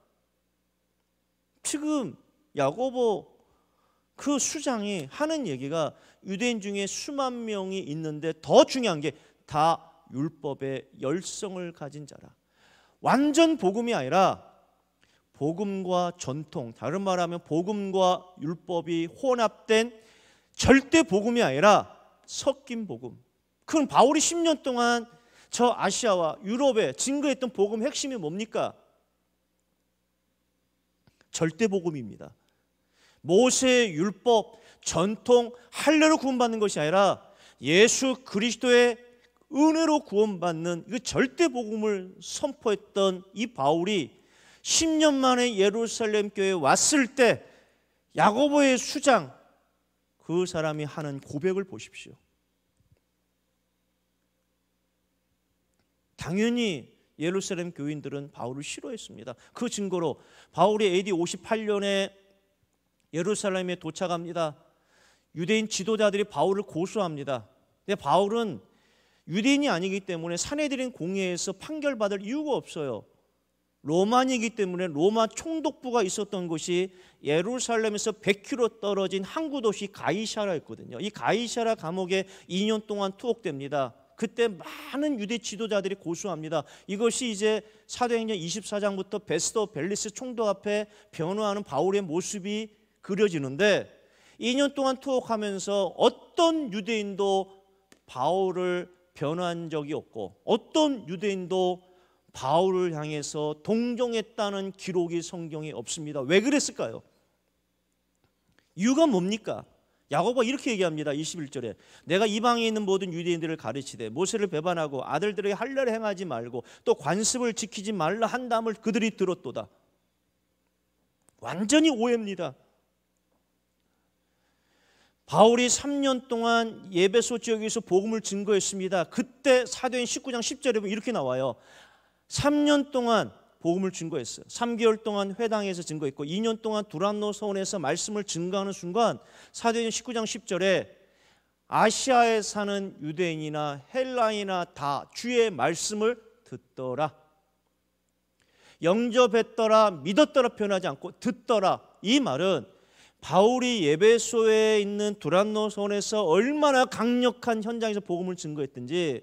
지금 야고보 그 수장이 하는 얘기가 유대인 중에 수만 명이 있는데 더 중요한 게 다 율법의 열성을 가진 자라. 완전 복음이 아니라 복음과 전통, 다른 말하면 복음과 율법이 혼합된 절대 복음이 아니라 섞인 복음. 그럼 바울이 10년 동안 저 아시아와 유럽에 증거했던 복음 핵심이 뭡니까? 절대 복음입니다. 모세 율법, 전통, 할례로 구원받는 것이 아니라 예수 그리스도의 은혜로 구원받는 그 절대 복음을 선포했던 이 바울이 10년 만에 예루살렘 교회에 왔을 때 야고보의 수장 그 사람이 하는 고백을 보십시오. 당연히 예루살렘 교인들은 바울을 싫어했습니다. 그 증거로 바울이 AD 58년에 예루살렘에 도착합니다. 유대인 지도자들이 바울을 고소합니다. 근데 바울은 유대인이 아니기 때문에 사내들인 공회에서 판결받을 이유가 없어요. 로만이기 때문에 로마 총독부가 있었던 곳이 예루살렘에서 100km 떨어진 항구 도시 가이샤라였거든요. 이 가이샤라 감옥에 2년 동안 투옥됩니다. 그때 많은 유대 지도자들이 고소합니다. 이것이 이제 사도행전 24장부터 베스터 벨리스 총독 앞에 변호하는 바울의 모습이 그려지는데 2년 동안 투옥하면서 어떤 유대인도 바울을 변호한 적이 없고 어떤 유대인도 바울을 향해서 동정했다는 기록이 성경에 없습니다. 왜 그랬을까요? 이유가 뭡니까? 야고보 이렇게 얘기합니다. 21절에 내가 이방에 있는 모든 유대인들을 가르치되 모세를 배반하고 아들들에게 할례를 행하지 말고 또 관습을 지키지 말라 한담을 그들이 들었도다. 완전히 오해입니다. 바울이 3년 동안 예배소 지역에서 복음을 증거했습니다. 그때 사도행 19장 10절에 보면 이렇게 나와요. 3년 동안 복음을 증거했어요. 3개월 동안 회당에서 증거했고 2년 동안 두란노 서원에서 말씀을 증거하는 순간 사도행 19장 10절에 아시아에 사는 유대인이나 헬라이나 다 주의 말씀을 듣더라. 영접했더라, 믿었더라 표현하지 않고 듣더라. 이 말은 바울이 예배소에 있는 두란노 손에서 얼마나 강력한 현장에서 복음을 증거했든지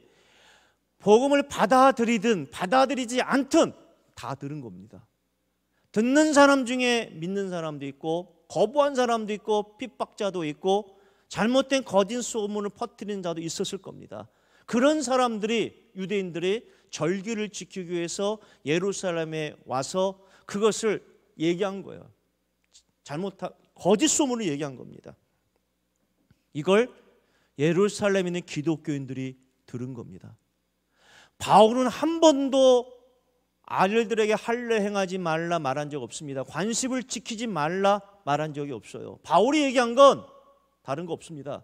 복음을 받아들이든 받아들이지 않든 다 들은 겁니다. 듣는 사람 중에 믿는 사람도 있고 거부한 사람도 있고 핍박자도 있고 잘못된 거짓 소문을 퍼뜨리는 자도 있었을 겁니다. 그런 사람들이 유대인들이 절기를 지키기 위해서 예루살렘에 와서 그것을 얘기한 거예요. 잘못 거짓 소문을 얘기한 겁니다. 이걸 예루살렘에 있는 기독교인들이 들은 겁니다. 바울은 한 번도 아들들에게 할례 행하지 말라 말한 적 없습니다. 관습을 지키지 말라 말한 적이 없어요. 바울이 얘기한 건 다른 거 없습니다.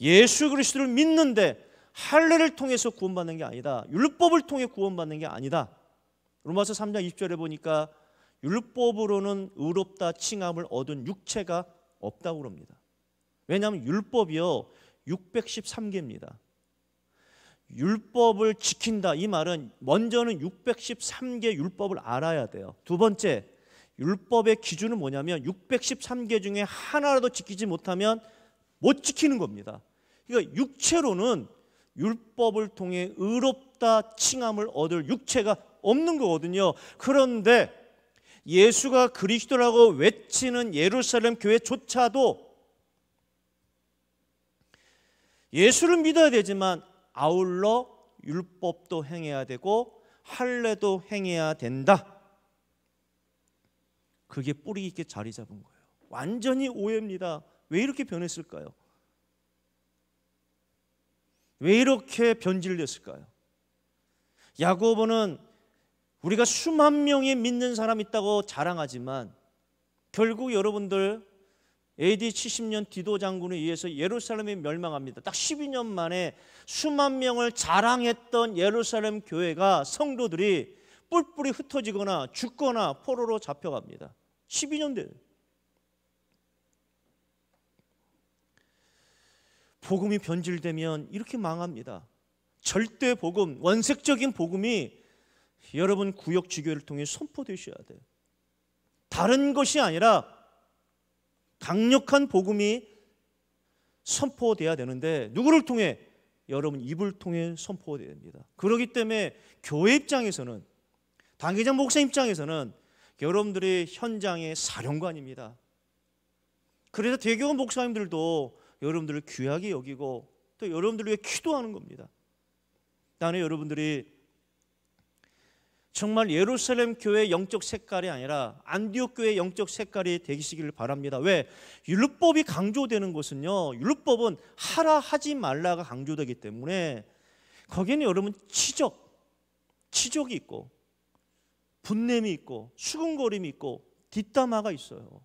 예수 그리스도를 믿는데 할례를 통해서 구원받는 게 아니다. 율법을 통해 구원받는 게 아니다. 로마서 3장 20절에 보니까 율법으로는 의롭다 칭함을 얻은 육체가 없다고 그럽니다. 왜냐하면 율법이요 613개입니다. 율법을 지킨다 이 말은 먼저는 613개 율법을 알아야 돼요. 두 번째 율법의 기준은 뭐냐면 613개 중에 하나라도 지키지 못하면 못 지키는 겁니다. 그러니까 육체로는 율법을 통해 의롭다 칭함을 얻을 육체가 없는 거거든요. 그런데 예수가 그리스도라고 외치는 예루살렘 교회조차도 예수를 믿어야 되지만 아울러 율법도 행해야 되고 할례도 행해야 된다. 그게 뿌리 있게 자리 잡은 거예요. 완전히 오해입니다. 왜 이렇게 변했을까요? 왜 이렇게 변질됐을까요? 야고보는 우리가 수만 명의 믿는 사람 있다고 자랑하지만 결국 여러분들 AD 70년 디도 장군에 의해서 예루살렘이 멸망합니다. 딱 12년 만에 수만 명을 자랑했던 예루살렘 교회가 성도들이 뿔뿔이 흩어지거나 죽거나 포로로 잡혀갑니다. 12년 된 복음이 변질되면 이렇게 망합니다. 절대 복음, 원색적인 복음이 여러분 구역 지교를 통해 선포되셔야 돼요. 다른 것이 아니라 강력한 복음이 선포돼야 되는데 누구를 통해 여러분 입을 통해 선포돼야 됩니다. 그러기 때문에 교회 입장에서는 당기자 목사 입장에서는 여러분들이 현장의 사령관입니다. 그래서 대교원 목사님들도 여러분들을 귀하게 여기고 또 여러분들 위해 기도하는 겁니다. 나는 여러분들이 정말 예루살렘 교회의 영적 색깔이 아니라 안디옥 교회의 영적 색깔이 되시기를 바랍니다. 왜? 율법이 강조되는 것은요. 율법은 하라 하지 말라가 강조되기 때문에 거기는 여러분 치적, 치적이 있고 분냄이 있고 수근거림이 있고 뒷담화가 있어요.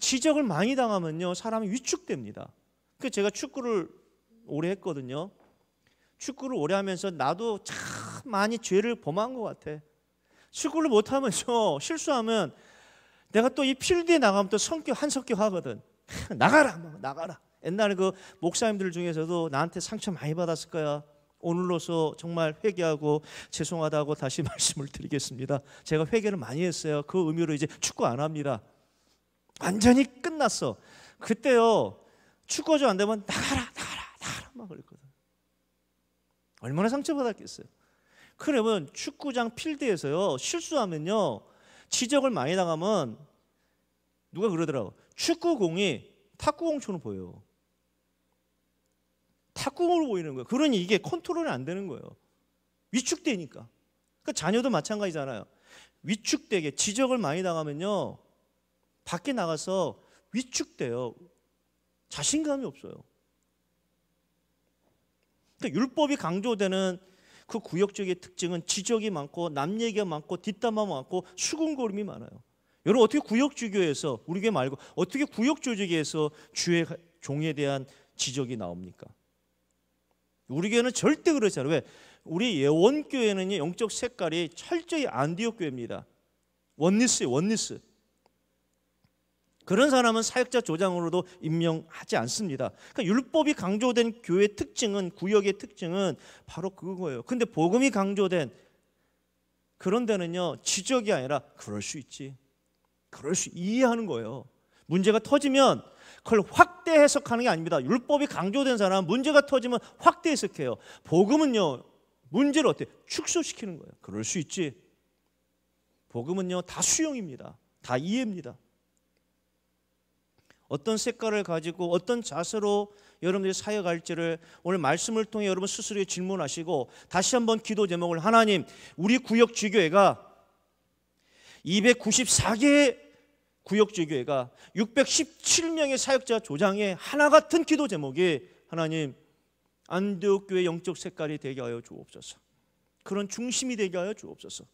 지적을 많이 당하면요 사람이 위축됩니다. 그 제가 축구를 오래 했거든요. 축구를 오래 하면서 나도 참 많이 죄를 범한 것 같아. 축구를 못하면서 <laughs> 실수하면 내가 또 이 필드에 나가면 또 성격 한성격 하거든. <laughs> 나가라, 뭐, 나가라. 옛날에 그 목사님들 중에서도 나한테 상처 많이 받았을 거야. 오늘로서 정말 회개하고 죄송하다고 다시 <laughs> 말씀을 드리겠습니다. 제가 회개를 많이 했어요. 그 의미로 이제 축구 안 합니다. 완전히 끝났어. 그때요 축구가 안 되면 나가라, 나가라, 나가라 막 그랬거든. 얼마나 상처받았겠어요. 그러면 축구장 필드에서요 실수하면요 지적을 많이 당하면 누가 그러더라고 축구공이 탁구공처럼 보여요. 탁구공으로 보이는 거예요. 그러니 이게 컨트롤이 안 되는 거예요. 위축되니까. 그러니까 자녀도 마찬가지잖아요. 위축되게 지적을 많이 당하면요 밖에 나가서 위축돼요. 자신감이 없어요. 그러니까 율법이 강조되는 그 구역 지의 특징은 지적이 많고 남 얘기가 많고 뒷담화 많고 수군거림이 많아요. 여러분 어떻게 구역 주교에서 우리 교회 말고 어떻게 구역 조직에서 주의 종에 대한 지적이 나옵니까? 우리 교회는 절대 그렇지 않아요. 왜? 우리 예원교회는 영적 색깔이 철저히 안디옥 교회입니다. 원니스예요 원리스. 그런 사람은 사역자 조장으로도 임명하지 않습니다. 그러니까 율법이 강조된 교회 특징은 구역의 특징은 바로 그거예요. 근데 복음이 강조된 그런 데는요 지적이 아니라 그럴 수 있지, 그럴 수 이해하는 거예요. 문제가 터지면 그걸 확대 해석하는 게 아닙니다. 율법이 강조된 사람 문제가 터지면 확대 해석해요. 복음은요 문제를 어때 떻 축소시키는 거예요. 그럴 수 있지. 복음은요 다 수용입니다. 다 이해입니다. 어떤 색깔을 가지고 어떤 자세로 여러분들이 사역할지를 오늘 말씀을 통해 여러분 스스로 질문하시고 다시 한번 기도 제목을 하나님 우리 구역 지교회가 294개의 구역 지교회가 617명의 사역자 조장의 하나 같은 기도 제목이 하나님 안대옥 교회 영적 색깔이 되게 하여 주옵소서. 그런 중심이 되게 하여 주옵소서.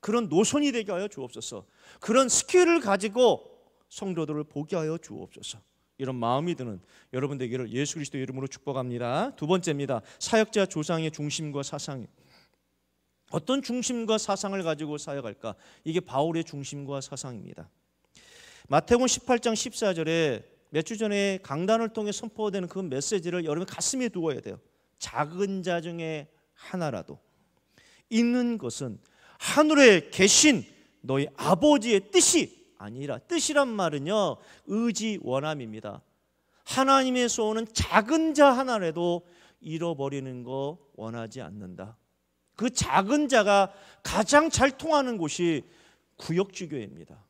그런 노선이 되게 하여 주옵소서. 그런 스킬을 가지고 성도들을 보게 하여 주옵소서. 이런 마음이 드는 여러분 들에게를 예수 그리스도 이름으로 축복합니다. 두 번째입니다. 사역자 조상의 중심과 사상. 어떤 중심과 사상을 가지고 사역할까? 이게 바울의 중심과 사상입니다. 마태복음 18장 14절에 몇주 전에 강단을 통해 선포되는 그 메시지를 여러분 가슴에 두어야 돼요. 작은 자 중에 하나라도 있는 것은 하늘에 계신 너희 아버지의 뜻이 아니라 뜻이란 말은요 의지 원함입니다. 하나님에서 오는 작은 자 하나라도 잃어버리는 거 원하지 않는다. 그 작은 자가 가장 잘 통하는 곳이 구역주교회입니다.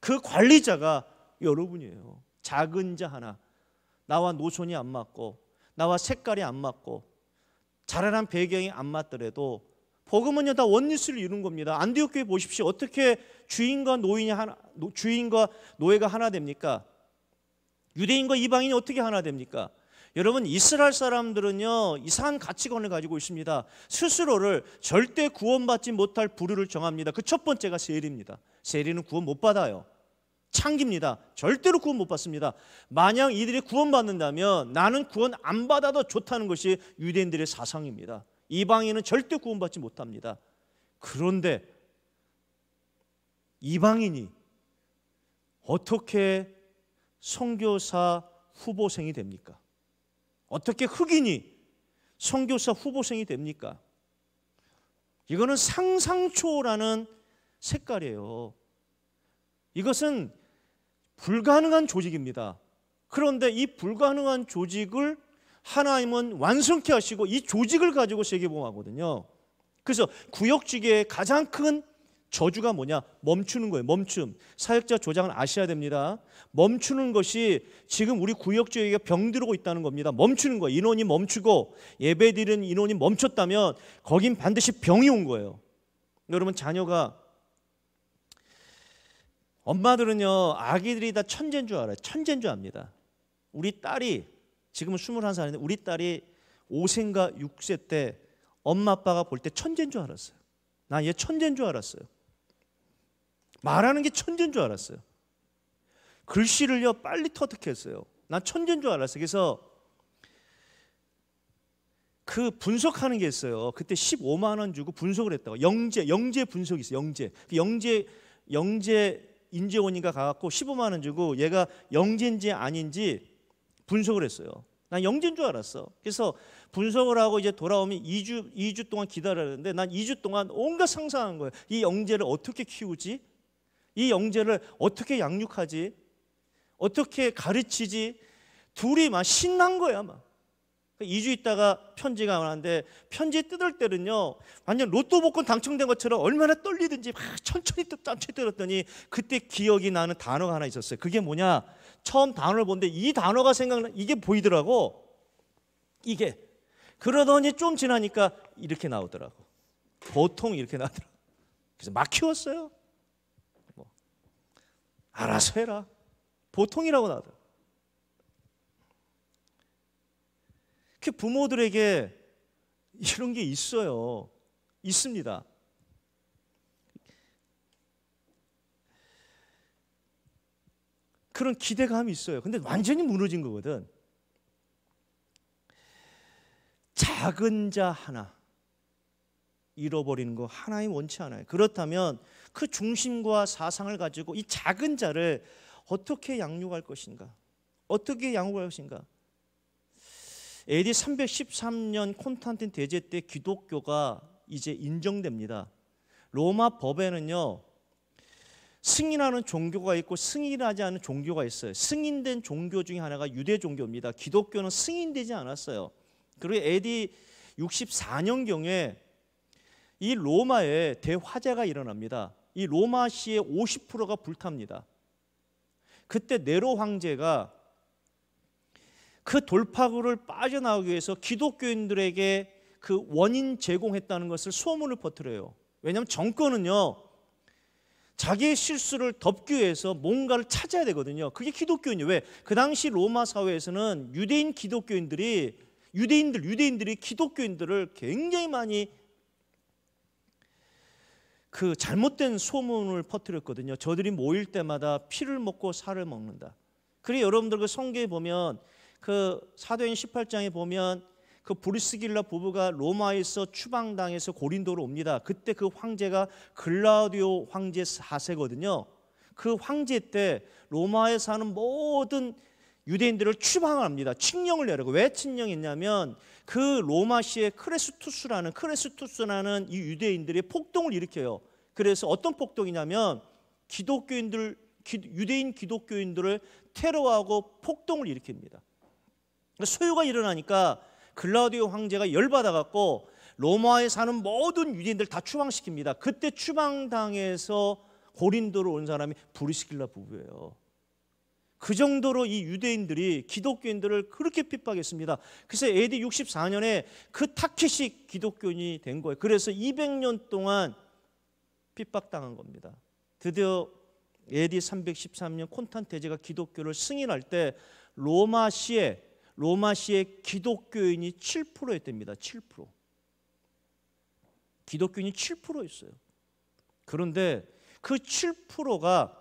그 관리자가 여러분이에요. 작은 자 하나. 나와 노선이 안 맞고, 나와 색깔이 안 맞고, 자라난 배경이 안 맞더라도 복음은요 다 원리스를 이룬 겁니다. 안디옥 교회 보십시오. 어떻게 주인과 노인이 하나 주인과 노예가 하나 됩니까? 유대인과 이방인이 어떻게 하나 됩니까? 여러분 이스라엘 사람들은요 이상한 가치관을 가지고 있습니다. 스스로를 절대 구원받지 못할 부류를 정합니다. 그 첫 번째가 세리입니다. 세리는 구원 못 받아요. 창기입니다. 절대로 구원 못 받습니다. 만약 이들이 구원받는다면 나는 구원 안 받아도 좋다는 것이 유대인들의 사상입니다. 이방인은 절대 구원받지 못합니다. 그런데 이방인이 어떻게 선교사 후보생이 됩니까? 어떻게 흑인이 선교사 후보생이 됩니까? 이거는 상상초라는 색깔이에요. 이것은 불가능한 조직입니다. 그런데 이 불가능한 조직을 하나님은 완성케 하시고 이 조직을 가지고 세계보험하거든요. 그래서 구역지계의 가장 큰 저주가 뭐냐? 멈추는 거예요. 멈춤. 사역자 조장을 아셔야 됩니다. 멈추는 것이 지금 우리 구역지역에 병들고 있다는 겁니다. 멈추는 거예요. 인원이 멈추고 예배드리는 인원이 멈췄다면 거긴 반드시 병이 온 거예요. 여러분 자녀가 엄마들은요 아기들이 다 천재인 줄 알아요. 천재인 줄 압니다. 우리 딸이 지금은 21살인데 우리 딸이 5세인가 6세 때 엄마 아빠가 볼 때 천재인 줄 알았어요. 나얘 천재인 줄 알았어요. 말하는 게 천재인 줄 알았어요. 글씨를요 빨리 터득했어요. 나 천재인 줄 알았어요. 그래서 그 분석하는 게 있어요. 그때 15만 원 주고 분석을 했다고. 영재, 영재 분석이 있어요. 영재. 그 영재 영재 인재원인가 가갖고 15만 원 주고 얘가 영재인지 아닌지 분석을 했어요. 난 영진 줄 알았어. 그래서 분석을 하고 이제 돌아오면 2주 2주 동안 기다렸는데 난 2주 동안 온갖 상상한 거예요. 이 영재를 어떻게 키우지? 이 영재를 어떻게 양육하지? 어떻게 가르치지? 둘이 막 신난 거야, 막. 2주 그러니까 있다가 편지가 오는데 편지 뜯을 때는요 완전 로또 복권 당첨된 것처럼 얼마나 떨리든지 막 천천히 뜯, 천천히 었더니 그때 기억이 나는 단어가 하나 있었어요 그게 뭐냐 처음 단어를 본데 이 단어가 생각나 이게 보이더라고. 이게 그러더니 좀 지나니까 이렇게 나오더라고. 보통 이렇게 나더라. 그래서 막 키웠어요. 뭐 알아서 해라. 보통이라고 나더라. 그 부모들에게 이런 게 있어요. 있습니다. 그런 기대감이 있어요. 근데 완전히 무너진 거거든. 작은 자 하나 잃어버리는 거 하나님 원치 않아요. 그렇다면 그 중심과 사상을 가지고 이 작은 자를 어떻게 양육할 것인가? 어떻게 양육할 것인가? AD 313년 콘탄틴 대제 때 기독교가 이제 인정됩니다. 로마 법에는요. 승인하는 종교가 있고 승인하지 않은 종교가 있어요. 승인된 종교 중에 하나가 유대 종교입니다. 기독교는 승인되지 않았어요. 그리고 AD 64년 경에 이 로마에 대화재가 일어납니다. 이 로마 시의 50%가 불탑니다. 그때 네로 황제가 그 돌파구를 빠져나오기 위해서 기독교인들에게 그 원인 제공했다는 것을 소문을 퍼뜨려요. 왜냐하면 정권은요 자기의 실수를 덮기 위해서 뭔가를 찾아야 되거든요. 그게 기독교인이에요. 왜? 그 당시 로마 사회에서는 유대인 기독교인들이 유대인들 유대인들이 기독교인들을 굉장히 많이 그 잘못된 소문을 퍼뜨렸거든요. 저들이 모일 때마다 피를 먹고 살을 먹는다. 그리고 여러분들 그 성경에 보면 그 사도행 18장에 보면 그브리스길라 부부가 로마에서 추방당해서 고린도로 옵니다. 그때 그 황제가 글라디오 황제 4세거든요. 그 황제 때 로마에 사는 모든 유대인들을 추방합니다. 칙령을 내려고 왜 칙령했냐면 그 로마시의 크레스투스라는 크레스투스라는 이 유대인들이 폭동을 일으켜요. 그래서 어떤 폭동이냐면 기독교인들 유대인 기독교인들을 테러하고 폭동을 일으킵니다. 그러니까 소요가 일어나니까 글라우디오 황제가 열받아갖고 로마에 사는 모든 유대인들 다 추방시킵니다. 그때 추방당해서 고린도로 온 사람이 브리스킬라 부부예요. 그 정도로 이 유대인들이 기독교인들을 그렇게 핍박했습니다. 그래서 AD 64년에 그타켓식 기독교인이 된 거예요. 그래서 200년 동안 핍박당한 겁니다. 드디어 AD 313년 콘탄테제가 기독교를 승인할 때 로마시에 로마시의 기독교인이 7%였답니다. 7%. 기독교인이 7%였어요. 그런데 그 7%가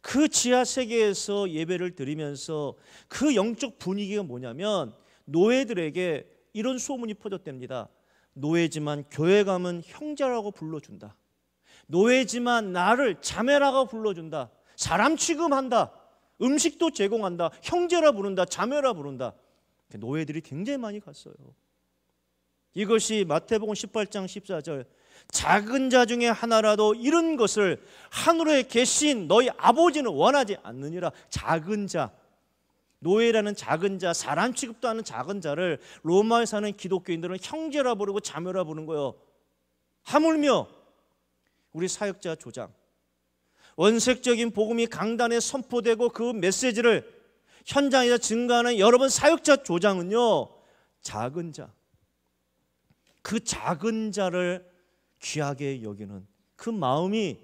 그 지하 세계에서 예배를 드리면서 그 영적 분위기가 뭐냐면 노예들에게 이런 소문이 퍼졌답니다. 노예지만 교회 가면 형제라고 불러준다. 노예지만 나를 자매라고 불러준다. 사람 취급한다. 음식도 제공한다. 형제라 부른다. 자매라 부른다. 노예들이 굉장히 많이 갔어요. 이것이 마태복음 18장 14절 작은 자 중에 하나라도 이런 것을 하늘에 계신 너희 아버지는 원하지 않느니라 작은 자 노예라는 작은 자 사람 취급도 하는 작은 자를 로마에 사는 기독교인들은 형제라 부르고 자매라 부르 거예요 하물며 우리 사역자 조장 원색적인 복음이 강단에 선포되고 그 메시지를 현장에서 증가하는 여러분 사역자 조장은요 작은 자그 작은 자를 귀하게 여기는 그 마음이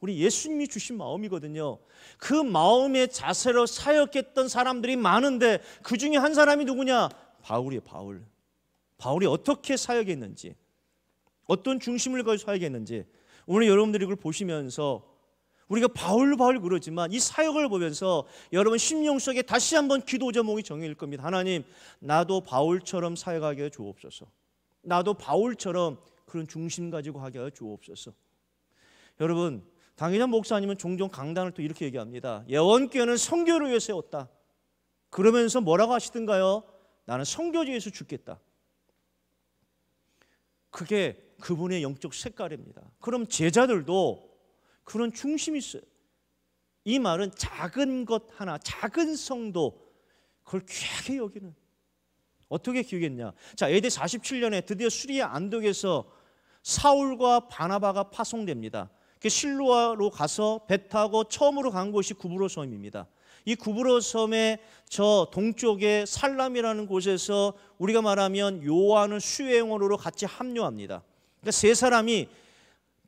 우리 예수님이 주신 마음이거든요 그 마음의 자세로 사역했던 사람들이 많은데 그 중에 한 사람이 누구냐 바울이에요 바울 바울이 어떻게 사역했는지 어떤 중심을 가지고 사역했는지 오늘 여러분들이 그걸 보시면서 우리가 바울바울 그러지만 이 사역을 보면서 여러분 심령 속에 다시 한번 기도 제목이 정해질 겁니다. 하나님, 나도 바울처럼 사역하게 주옵소서. 나도 바울처럼 그런 중심 가지고 하게 주옵소서. 여러분, 당의자 목사님은 종종 강단을 또 이렇게 얘기합니다. 예언교회는 성교를 위해 세웠다. 그러면서 뭐라고 하시던가요? 나는 성교지에서 죽겠다. 그게 그분의 영적 색깔입니다. 그럼 제자들도 그런 중심이 있어요. 이 말은 작은 것 하나, 작은 성도 그걸 귀하게 여기는 어떻게 기우겠냐? 자, AD 47년에 드디어 수리아 안독에서 사울과 바나바가 파송됩니다. 그 실로아로 가서 배 타고 처음으로 간 곳이 구브로 섬입니다. 이 구브로 섬의 저 동쪽에 살람이라는 곳에서 우리가 말하면 요한은 수행원으로 같이 합류합니다. 그러니까 세 사람이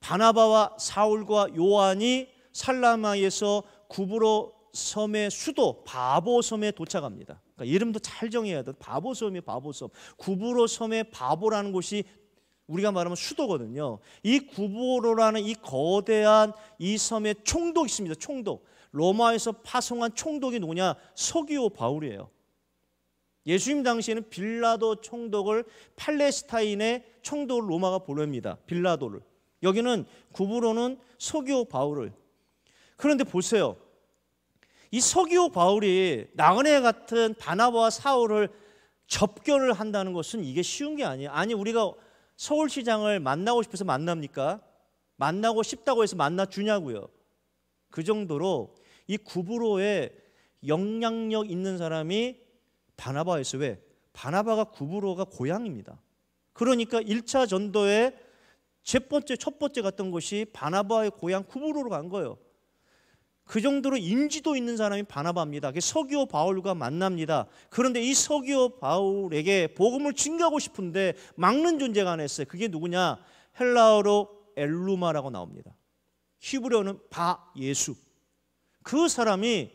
바나바와 사울과 요한이 살라마에서 구부로 섬의 수도 바보 섬에 도착합니다. 그러니까 이름도 잘 정해야 돼. 바보 섬이 바보 섬. 구브로 섬의 바보라는 곳이 우리가 말하면 수도거든요. 이 구브로라는 이 거대한 이 섬의 총독이 있습니다. 총독. 로마에서 파송한 총독이 누구냐? 서기오 바울이에요. 예수님 당시에는 빌라도 총독을 팔레스타인의 총독 로마가 보냅니다. 빌라도를. 여기는 구부로는 서기오 바울을. 그런데 보세요. 이 서기오 바울이 나그네 같은 바나바와 사울을 접견을 한다는 것은 이게 쉬운 게 아니에요. 아니 우리가 서울시장을 만나고 싶어서 만납니까? 만나고 싶다고 해서 만나 주냐고요. 그 정도로 이 구부로에 영향력 있는 사람이 바나바였어요. 왜? 바나바가 구부로가 고향입니다. 그러니까 1차 전도에 첫 번째 첫 번째 갔던 곳이 바나바의 고향 쿠브로로간 거예요. 그 정도로 인지도 있는 사람이 바나바입니다. 서기오 바울과 만납니다. 그런데 이 서기오 바울에게 복음을 증가하고 싶은데 막는 존재가 하나 있어요. 그게 누구냐? 헬라어로 엘루마라고 나옵니다. 히브리어는 바 예수. 그 사람이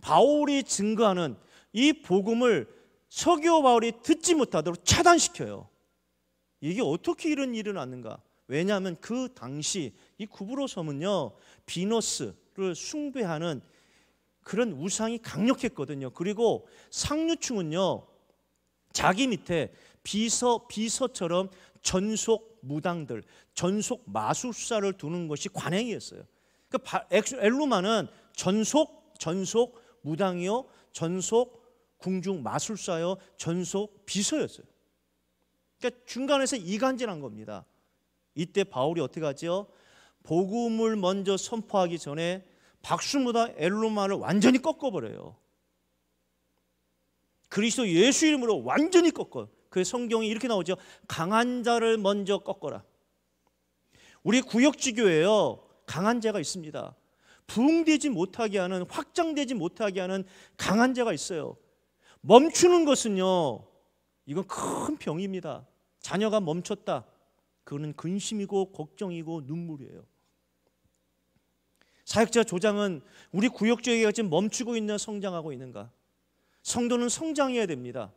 바울이 증거하는 이 복음을 서기오 바울이 듣지 못하도록 차단시켜요. 이게 어떻게 이런 일은 났는가? 왜냐하면 그 당시 이 구브로 섬은요 비너스를 숭배하는 그런 우상이 강력했거든요. 그리고 상류층은요 자기 밑에 비서 비서처럼 전속 무당들, 전속 마술사를 두는 것이 관행이었어요. 그러니까 엘루마는 전속 전속 무당이요, 전속 궁중 마술사요, 전속 비서였어요. 그러니까 중간에서 이간질한 겁니다. 이때 바울이 어떻게 하지 복음을 먼저 선포하기 전에 박수보다 엘로마를 완전히 꺾어버려요. 그리스도 예수 이름으로 완전히 꺾어. 그 성경이 이렇게 나오죠. 강한 자를 먼저 꺾어라. 우리 구역지교에요. 강한 자가 있습니다. 부흥되지 못하게 하는 확장되지 못하게 하는 강한 자가 있어요. 멈추는 것은요. 이건 큰 병입니다. 자녀가 멈췄다. 그거는 근심이고 걱정이고 눈물이에요. 사역자 조장은 우리 구역주의가 지금 멈추고 있나 성장하고 있는가? 성도는 성장해야 됩니다.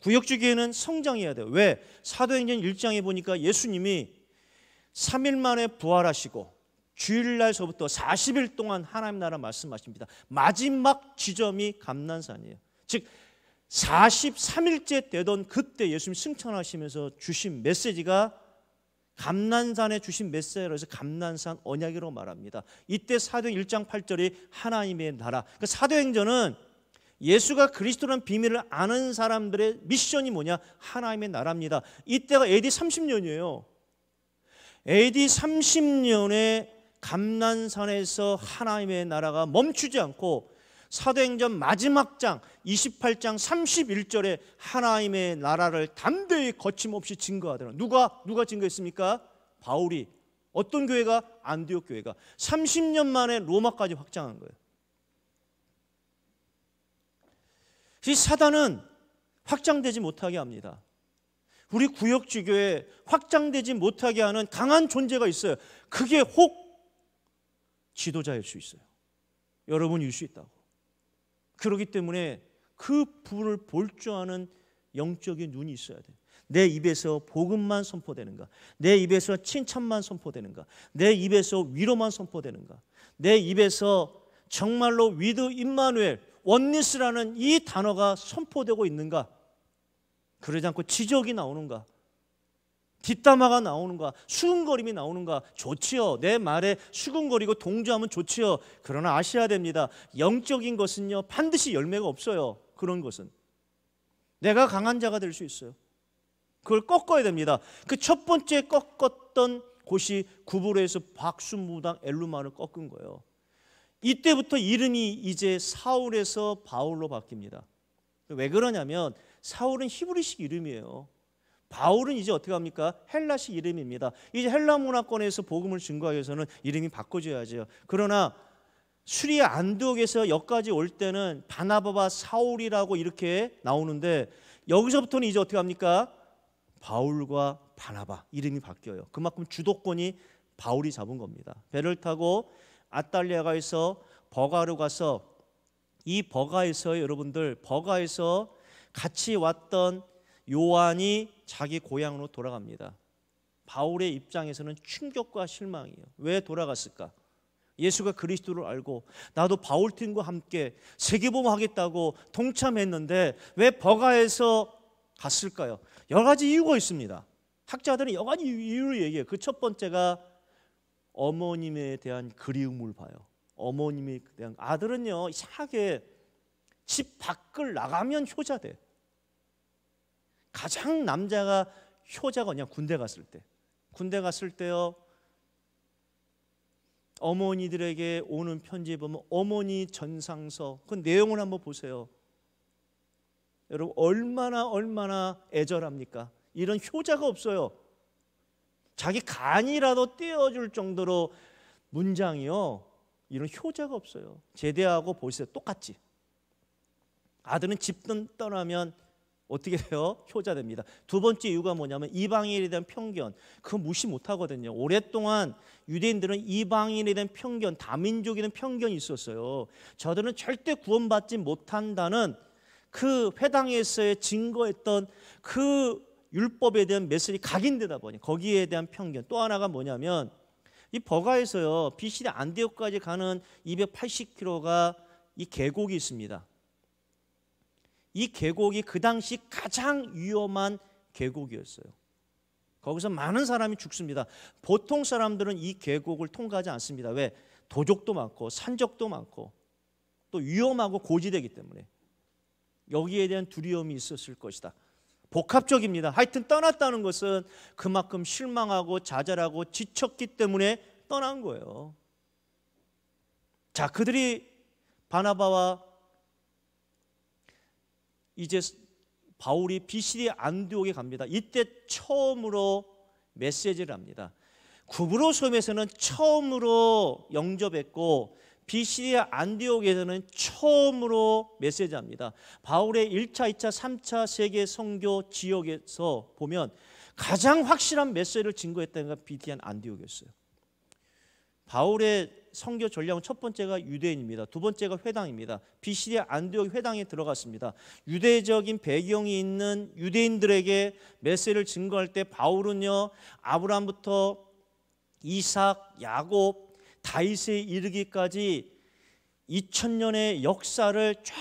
구역주기는 성장해야 돼요. 왜? 사도행전 1장에 보니까 예수님이 3일 만에 부활하시고 주일날서부터 40일 동안 하나님 나라 말씀하십니다. 마지막 지점이 감난산이에요. 즉 43일째 되던 그때 예수님 승천하시면서 주신 메시지가 감난산에 주신 메시아로서 감난산 언약이라고 말합니다. 이때 사도 1장 8절이 하나님의 나라. 그 사도행전은 예수가 그리스도라는 비밀을 아는 사람들의 미션이 뭐냐? 하나님의 나라입니다. 이때가 AD 30년이에요. AD 30년에 감난산에서 하나님의 나라가 멈추지 않고 사도행전 마지막 장 28장 31절에 하나님의 나라를 담대히 거침없이 증거하더라. 누가 누가 증거했습니까? 바울이 어떤 교회가 안디옥 교회가 30년 만에 로마까지 확장한 거예요. 이 사단은 확장되지 못하게 합니다. 우리 구역 지교에 확장되지 못하게 하는 강한 존재가 있어요. 그게 혹 지도자일 수 있어요. 여러분일 수 있다고. 그러기 때문에 그부을볼줄 아는 영적인 눈이 있어야 돼. 내 입에서 복음만 선포되는가? 내 입에서 칭찬만 선포되는가? 내 입에서 위로만 선포되는가? 내 입에서 정말로 위드 임마누엘 원리스라는 이 단어가 선포되고 있는가? 그러지 않고 지적이 나오는가? 뒷담화가 나오는가? 수근거림이 나오는가? 좋지요. 내 말에 수근거리고 동조하면 좋지요. 그러나 아셔야 됩니다. 영적인 것은요, 반드시 열매가 없어요. 그런 것은 내가 강한 자가 될 수 있어요. 그걸 꺾어야 됩니다. 그 첫 번째 꺾었던 곳이 구부로에서 박수무당 엘루마를 꺾은 거예요. 이때부터 이름이 이제 사울에서 바울로 바뀝니다. 왜 그러냐면 사울은 히브리식 이름이에요. 바울은 이제 어떻게 합니까? 헬라식 이름입니다. 이제 헬라 문화권에서 복음을 증거하기 위해서는 이름이 바꿔줘야죠. 그러나 수리아 안두옥에서 여기까지 올 때는 바나바바 사울이라고 이렇게 나오는데 여기서부터는 이제 어떻게 합니까? 바울과 바나바 이름이 바뀌어요. 그만큼 주도권이 바울이 잡은 겁니다. 배를 타고 아탈리아가에서 버가로 가서 이 버가에서 여러분들 버가에서 같이 왔던 요한이 자기 고향으로 돌아갑니다. 바울의 입장에서는 충격과 실망이에요. 왜 돌아갔을까? 예수가 그리스도를 알고 나도 바울팀과 함께 세계보험 하겠다고 동참했는데 왜 버가에서 갔을까요? 여러 가지 이유가 있습니다. 학자들은 여러 가지 이유를 얘기해요. 그 첫 번째가 어머님에 대한 그리움을 봐요. 어머님에 대한 아들은요 이상하게 집 밖을 나가면 효자돼. 가장 남자가 효자가 그냥 군대 갔을 때 군대 갔을 때요 어머니들에게 오는 편지에 보면 어머니 전상서 그 내용을 한번 보세요. 여러분 얼마나 얼마나 애절합니까? 이런 효자가 없어요. 자기 간이라도 떼어줄 정도로 문장이요. 이런 효자가 없어요. 제대하고 보세요. 똑같지. 아들은 집 떠나면 어떻게 돼요? <laughs> 효자됩니다. 두 번째 이유가 뭐냐면 이방인에 대한 편견. 그거 무시 못하거든요. 오랫동안 유대인들은 이방인에 대한 편견, 다민족에 대한 편견이 있었어요. 저들은 절대 구원받지 못한다는 그 회당에서의 증거했던 그 율법에 대한 메시지 각인되다 보니 거기에 대한 편견. 또 하나가 뭐냐면 이 버가에서요. 비 c d 안디옥까지 가는 280km가 이 계곡이 있습니다. 이 계곡이 그 당시 가장 위험한 계곡이었어요. 거기서 많은 사람이 죽습니다. 보통 사람들은 이 계곡을 통과하지 않습니다. 왜? 도적도 많고 산적도 많고 또 위험하고 고지되기 때문에 여기에 대한 두려움이 있었을 것이다. 복합적입니다. 하여튼 떠났다는 것은 그만큼 실망하고 좌절하고 지쳤기 때문에 떠난 거예요. 자, 그들이 바나바와 이제 바울이 비시디 안디옥에 갑니다. 이때 처음으로 메시지를 합니다. 구브로 섬에서는 처음으로 영접했고 비시리 안디옥에서는 처음으로 메시지합니다. 바울의 1차, 2차, 3차 세계 선교 지역에서 보면 가장 확실한 메시지를 증거했던 게 비디안 안디옥이었어요. 바울의 성교 전략은 첫 번째가 유대인입니다. 두 번째가 회당입니다. 비시리아 안디옥 회당에 들어갔습니다. 유대적인 배경이 있는 유대인들에게 메시를 증거할 때 바울은요 아브라함부터 이삭, 야곱, 다윗에 이르기까지 2000년의 역사를 쫙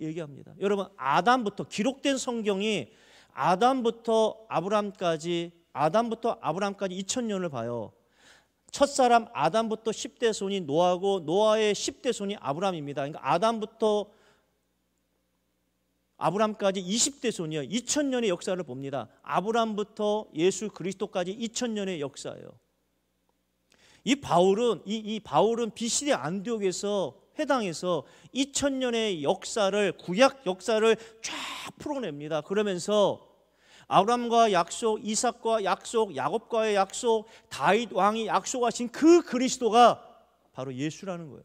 얘기합니다. 여러분 아담부터 기록된 성경이 아담부터 아브라함까지 아담부터 아브라함까지 2000년을 봐요. 첫사람 아담부터 10대 손이 노아고 노아의 10대 손이 아브라함입니다 그러니까 아담부터 아브람까지 20대 손이요. 2000년의 역사를 봅니다. 아브람부터 예수 그리스도까지 2000년의 역사예요. 이 바울은 이, 이 바울은 비시대 안디옥에서 회당에서 2000년의 역사를 구약 역사를 쫙 풀어냅니다. 그러면서 아브라함과 약속, 이삭과 약속, 야곱과의 약속, 다윗 왕이 약속하신 그 그리스도가 바로 예수라는 거예요.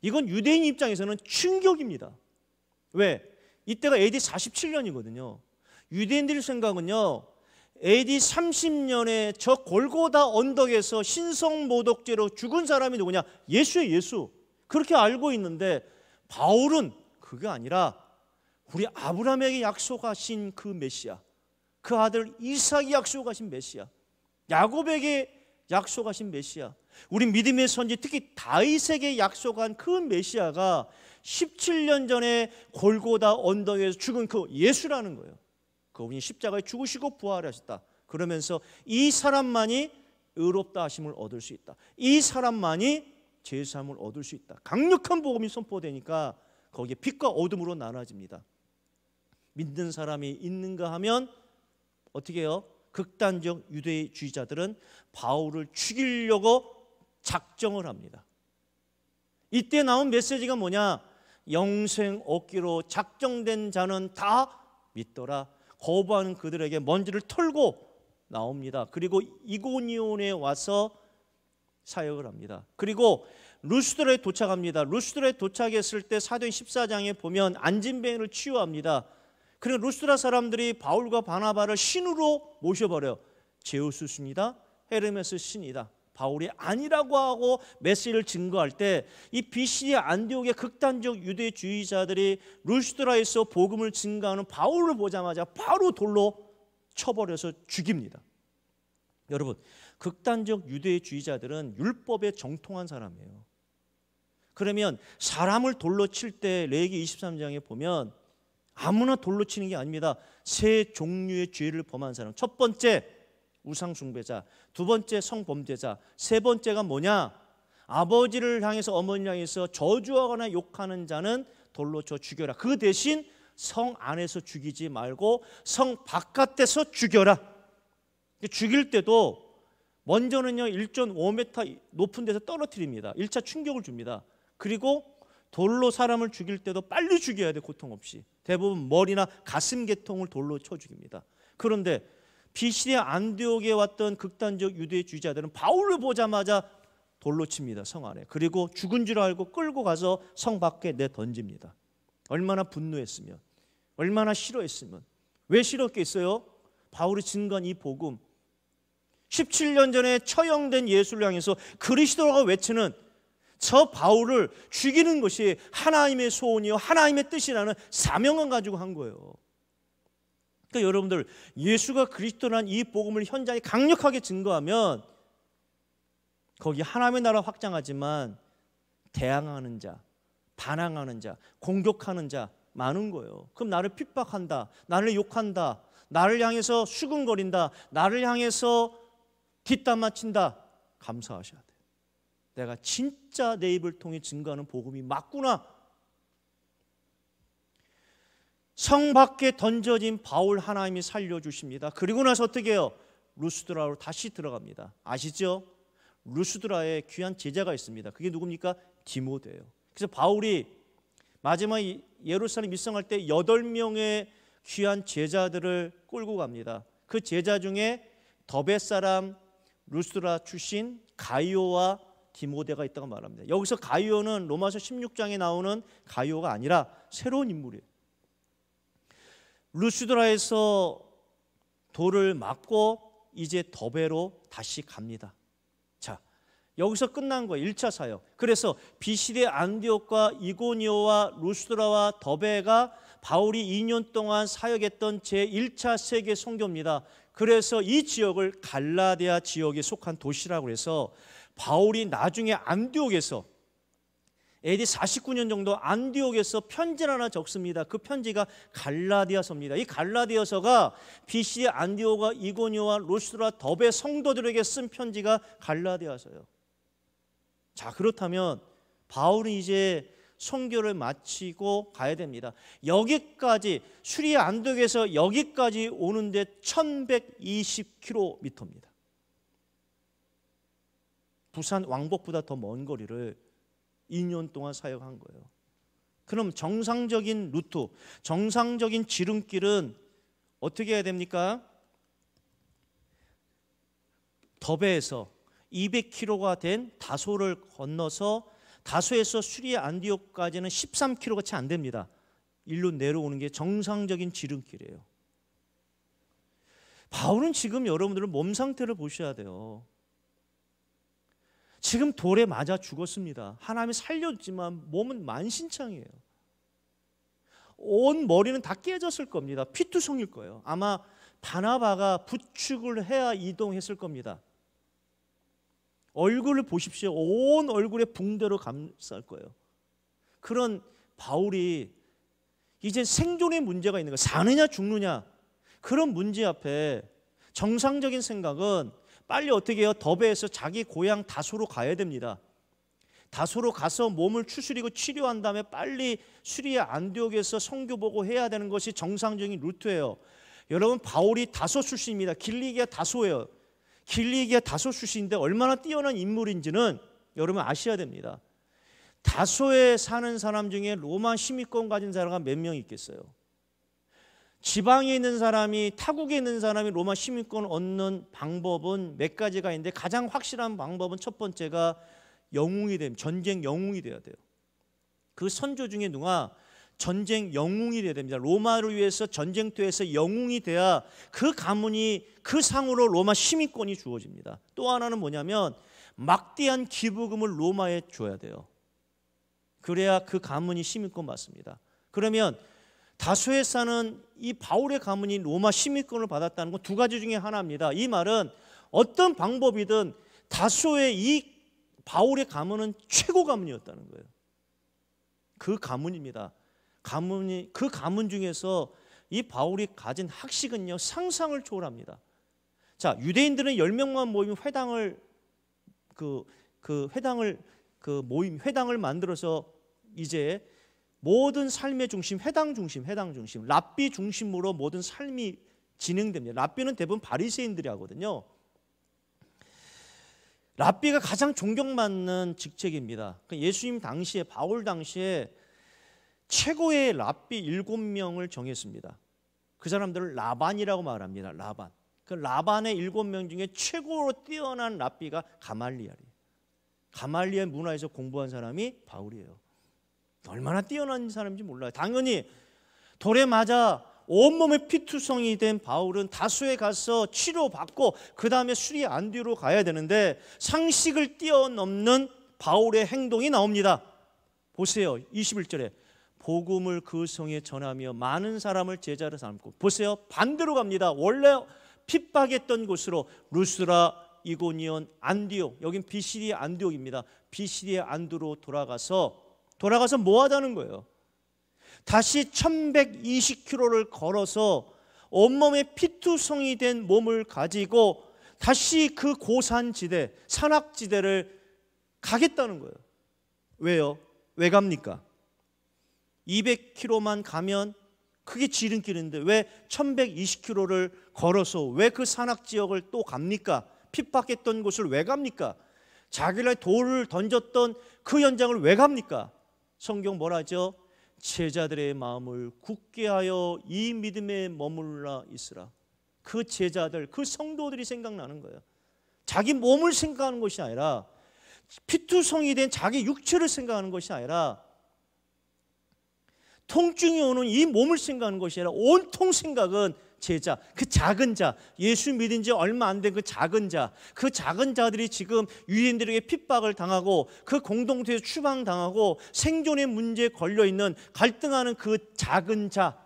이건 유대인 입장에서는 충격입니다. 왜? 이때가 AD 47년이거든요. 유대인들 생각은요. AD 30년에 저 골고다 언덕에서 신성 모독죄로 죽은 사람이 누구냐? 예수의 예수. 그렇게 알고 있는데 바울은 그게 아니라 우리 아브라함에게 약속하신 그 메시아 그 아들 이삭이 약속하신 메시아, 야곱에게 약속하신 메시아, 우리 믿음의 선지 특히 다윗에게 이 약속한 그 메시아가 17년 전에 골고다 언덕에서 죽은 그 예수라는 거예요. 그분이 십자가에 죽으시고 부활하셨다. 그러면서 이 사람만이 의롭다 하심을 얻을 수 있다. 이 사람만이 죄사함을 얻을 수 있다. 강력한 복음이 선포되니까 거기에 빛과 어둠으로 나눠집니다. 믿는 사람이 있는가 하면 어떻게 해요? 극단적 유대주의자들은 바울을 죽이려고 작정을 합니다. 이때 나온 메시지가 뭐냐? 영생 얻기로 작정된 자는 다 믿더라. 거부하는 그들에게 먼지를 털고 나옵니다. 그리고 이고니온에 와서 사역을 합니다. 그리고 루스드로에 도착합니다. 루스드로에 도착했을 때 사도행 14장에 보면 안진뱅이를 치유합니다. 그러니까 루스라 사람들이 바울과 바나바를 신으로 모셔버려. 제우스 신이다. 헤르메스 신이다. 바울이 아니라고 하고 메시를 증거할 때 이 BC 안디옥의 극단적 유대주의자들이 루스드라에서 복음을 증거하는 바울을 보자마자 바로 돌로 쳐버려서 죽입니다. 여러분, 극단적 유대주의자들은 율법에 정통한 사람이에요. 그러면 사람을 돌로 칠 때 레기 23장에 보면 아무나 돌로 치는 게 아닙니다. 세 종류의 죄를 범한 사람. 첫 번째 우상 숭배자, 두 번째 성범죄자, 세 번째가 뭐냐? 아버지를 향해서 어머니를 향해서 저주하거나 욕하는 자는 돌로 쳐 죽여라. 그 대신 성 안에서 죽이지 말고 성 바깥에서 죽여라. 그 죽일 때도 먼저는요 1.5m 높은 데서 떨어뜨립니다. 1차 충격을 줍니다. 그리고 돌로 사람을 죽일 때도 빨리 죽여야 돼 고통 없이 대부분 머리나 가슴 계통을 돌로 쳐 죽입니다. 그런데 비시리아 안디옥에 왔던 극단적 유대 주의자들은 바울을 보자마자 돌로 칩니다 성 안에 그리고 죽은 줄 알고 끌고 가서 성 밖에 내 던집니다. 얼마나 분노했으면 얼마나 싫어했으면 왜 싫었겠어요? 바울이 증거한 이 복음 17년 전에 처형된 예수를 향해서 그리스도라고 외치는 저 바울을 죽이는 것이 하나님의 소원이요 하나님의 뜻이라는 사명을 가지고 한 거예요. 그러니까 여러분들 예수가 그리스도란 이 복음을 현장에 강력하게 증거하면 거기 하나님의 나라 확장하지만 대항하는 자, 반항하는 자, 공격하는 자 많은 거예요. 그럼 나를 핍박한다, 나를 욕한다, 나를 향해서 수근거린다, 나를 향해서 뒷담 맞친다. 감사하셔야 돼. 내가 진짜 내 입을 통해 증거하는 복음이 맞구나. 성 밖에 던져진 바울 하나님이 살려주십니다. 그리고 나서 어떻게 해요? 루스드라로 다시 들어갑니다. 아시죠? 루스드라에 귀한 제자가 있습니다. 그게 누굽니까? 디모데요 그래서 바울이 마지막 예루살렘 입성할 때 여덟 명의 귀한 제자들을 끌고 갑니다. 그 제자 중에 더베 사람 루스드라 출신 가이오와 디모데가 있다고 말합니다. 여기서 가이오는 로마서 16장에 나오는 가이오가 아니라 새로운 인물이에요. 루시드라에서 돌을 막고 이제 더베로 다시 갑니다. 자, 여기서 끝난 거예요. 1차 사역. 그래서 비시대 안디옥과 이고니오와 루스드라와 더베가 바울이 2년 동안 사역했던 제1차 세계 선교입니다. 그래서 이 지역을 갈라디아 지역에 속한 도시라고 해서 바울이 나중에 안디옥에서 AD 49년 정도 안디옥에서 편지를 하나 적습니다. 그 편지가 갈라디아서입니다. 이 갈라디아서가 BC 안디오가 이고니와 로스드라 더베 성도들에게 쓴 편지가 갈라디아서예요. 자, 그렇다면 바울은 이제 선교를 마치고 가야 됩니다. 여기까지 수리 안덕에서 여기까지 오는데 1120km입니다. 부산 왕복보다 더 먼 거리를 2년 동안 사역한 거예요. 그럼 정상적인 루트, 정상적인 지름길은 어떻게 해야 됩니까? 더베에서 200km가 된 다소를 건너서 다소에서 수리의 안디옥까지는 13km가 채 안 됩니다. 일로 내려오는 게 정상적인 지름길이에요. 바울은 지금 여러분들은 몸 상태를 보셔야 돼요. 지금 돌에 맞아 죽었습니다. 하나님이 살려줬지만 몸은 만신창이에요. 온 머리는 다 깨졌을 겁니다. 피투성일 거예요. 아마 바나바가 부축을 해야 이동했을 겁니다. 얼굴을 보십시오. 온 얼굴에 붕대로 감쌀 거예요. 그런 바울이 이제 생존의 문제가 있는 거예요. 사느냐 죽느냐 그런 문제 앞에 정상적인 생각은 빨리 어떻게 해요? 더베에서 자기 고향 다소로 가야 됩니다. 다소로 가서 몸을 추스리고 치료한 다음에 빨리 수리아 안디옥에서 성교 보고 해야 되는 것이 정상적인 루트예요. 여러분 바울이 다소 출신입니다. 길리기가 다소예요. 길리기가 다소 출신인데 얼마나 뛰어난 인물인지는 여러분 아셔야 됩니다. 다소에 사는 사람 중에 로마 시민권 가진 사람이 몇 명 있겠어요? 지방에 있는 사람이 타국에 있는 사람이 로마 시민권 얻는 방법은 몇 가지가 있는데 가장 확실한 방법은 첫 번째가 영웅이 됨, 전쟁 영웅이 돼야 돼요. 그 선조 중에 누가 전쟁 영웅이 돼야 됩니다. 로마를 위해서 전쟁터에서 영웅이 돼야 그 가문이 그 상으로 로마 시민권이 주어집니다. 또 하나는 뭐냐면 막대한 기부금을 로마에 줘야 돼요. 그래야 그 가문이 시민권 받습니다. 그러면 다수에 사는 이 바울의 가문이 로마 시민권을 받았다는 건 두 가지 중에 하나입니다. 이 말은 어떤 방법이든 다수의 이 바울의 가문은 최고 가문이었다는 거예요. 그 가문입니다. 가문이 그 가문 중에서 이 바울이 가진 학식은요 상상을 초월합니다. 자 유대인들은 열 명만 모이면 회당을 그그 그 회당을 그 모임 회당을 만들어서 이제 모든 삶의 중심, 해당 중심, 해당 중심, 랍비 중심으로 모든 삶이 진행됩니다. 랍비는 대부분 바리새인들이 하거든요. 랍비가 가장 존경받는 직책입니다. 그 예수님 당시에 바울 당시에 최고의 랍비 7명을 정했습니다. 그 사람들을 라반이라고 말합니다. 라반. 그 라반의 7명 중에 최고로 뛰어난 랍비가 가말리엘이에요. 가말리엘 문화에서 공부한 사람이 바울이에요. 얼마나 뛰어난 사람인지 몰라요. 당연히 돌에 맞아 온몸에 피투성이 된 바울은 다수에 가서 치료받고 그 다음에 수리 안 뒤로 가야 되는데 상식을 뛰어넘는 바울의 행동이 나옵니다. 보세요. 21절에 복음을 그 성에 전하며 많은 사람을 제자로 삼고 보세요. 반대로 갑니다. 원래 핍박했던 곳으로 루스라 이고니온 안디오 여긴 비시리 안디오입니다 비시리 안드로 돌아가서 돌아가서 뭐하자는 거예요? 다시 1120km를 걸어서 온몸에 피투성이 된 몸을 가지고 다시 그 고산지대, 산악지대를 가겠다는 거예요. 왜요? 왜 갑니까? 200km만 가면 그게 지름길인데 왜 1120km를 걸어서 왜 그 산악 지역을 또 갑니까? 핍박했던 곳을 왜 갑니까? 자기를 돌을 던졌던 그 현장을 왜 갑니까? 성경 뭐라죠? 제자들의 마음을 굳게 하여 이 믿음에 머물러 있으라. 그 제자들, 그 성도들이 생각나는 거예요. 자기 몸을 생각하는 것이 아니라 피투성이 된 자기 육체를 생각하는 것이 아니라 통증이 오는 이 몸을 생각하는 것이 아니라 온통 생각은 제자, 그 작은 자, 예수 믿은 지 얼마 안 된 그 작은 자, 그 작은 자들이 지금 유대인들에게 핍박을 당하고 그 공동체에 추방당하고 생존의 문제에 걸려 있는 갈등하는 그 작은 자,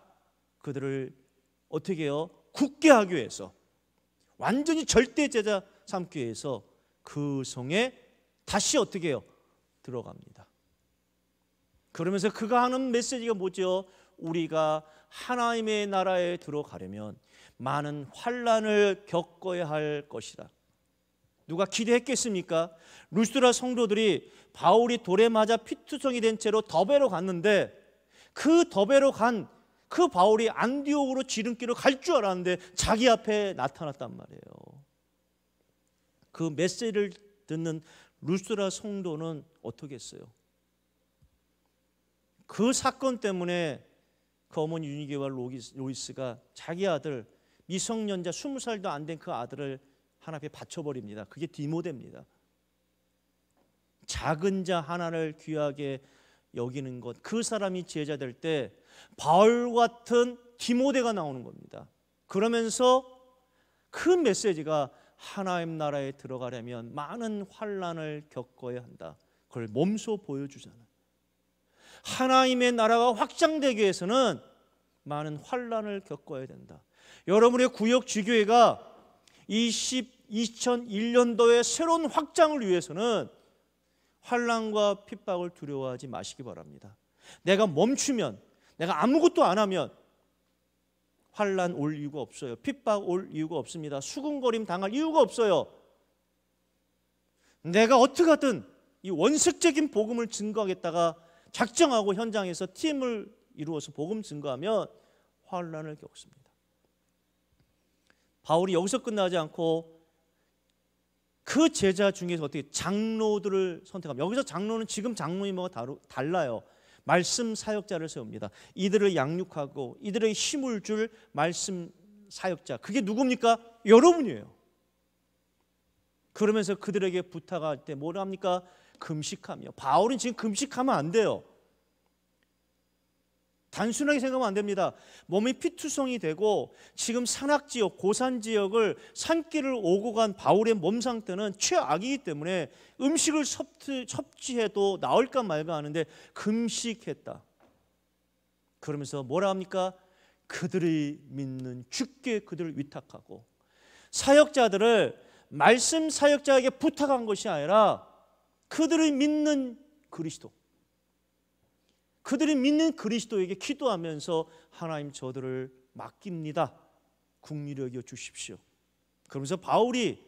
그들을 어떻게 해요? 굳게 하기 위해서 완전히 절대 제자 삼기 위해서 그 성에 다시 어떻게 해요? 들어갑니다. 그러면서 그가 하는 메시지가 뭐죠? 우리가 하나님의 나라에 들어가려면 많은 환란을 겪어야 할 것이다. 누가 기대했겠습니까? 루스라 성도들이 바울이 돌에 맞아 피투성이 된 채로 더베로 갔는데 그 더베로 간 그 바울이 안디옥으로 지름길을 갈 줄 알았는데 자기 앞에 나타났단 말이에요. 그 메시지를 듣는 루스라 성도는 어떻게 했어요? 그 사건 때문에 그 어머니 유니게와 로이스가 자기 아들 미성년자 20살도 안 된 그 아들을 하나님께 바쳐버립니다. 그게 디모데입니다. 작은 자 하나를 귀하게 여기는 것. 그 사람이 제자 될때 바울 같은 디모데가 나오는 겁니다. 그러면서 그 메시지가 하나님 나라에 들어가려면 많은 환란을 겪어야 한다. 그걸 몸소 보여주잖아. 하나님의 나라가 확장되기 위해서는 많은 환란을 겪어야 된다. 여러분의 구역 지교회가 20, 2 1년도의 새로운 확장을 위해서는 환란과 핍박을 두려워하지 마시기 바랍니다. 내가 멈추면 내가 아무것도 안 하면 환란 올 이유가 없어요. 핍박 올 이유가 없습니다. 수군거림 당할 이유가 없어요. 내가 어떻게든 이 원색적인 복음을 증거하겠다가 작정하고 현장에서 팀을 이루어서 복음 증거하면 환란을 겪습니다. 바울이 여기서 끝나지 않고 그 제자 중에서 어떻게 장로들을 선택합니 여기서 장로는 지금 장로님 뭐가 달라요. 말씀 사역자를 세웁니다. 이들을 양육하고 이들의 힘을 줄 말씀 사역자. 그게 누굽니까? 여러분이에요. 그러면서 그들에게 부탁할 때 뭐라 합니까? 금식하며 바울은 지금 금식하면 안 돼요. 단순하게 생각하면 안 됩니다. 몸이 피투성이 되고 지금 산악 지역, 고산 지역을 산길을 오고 간 바울의 몸 상태는 최악이기 때문에 음식을 섭취해도 나올까 말까 하는데 금식했다. 그러면서 뭐라 합니까? 그들이 믿는 주께 그들을 위탁하고 사역자들을 말씀 사역자에게 부탁한 것이 아니라 그들을 믿는 그리스도. 그들이 믿는 그리스도에게 기도하면서 하나님 저들을 맡깁니다. 국리를 여겨 주십시오. 그러면서 바울이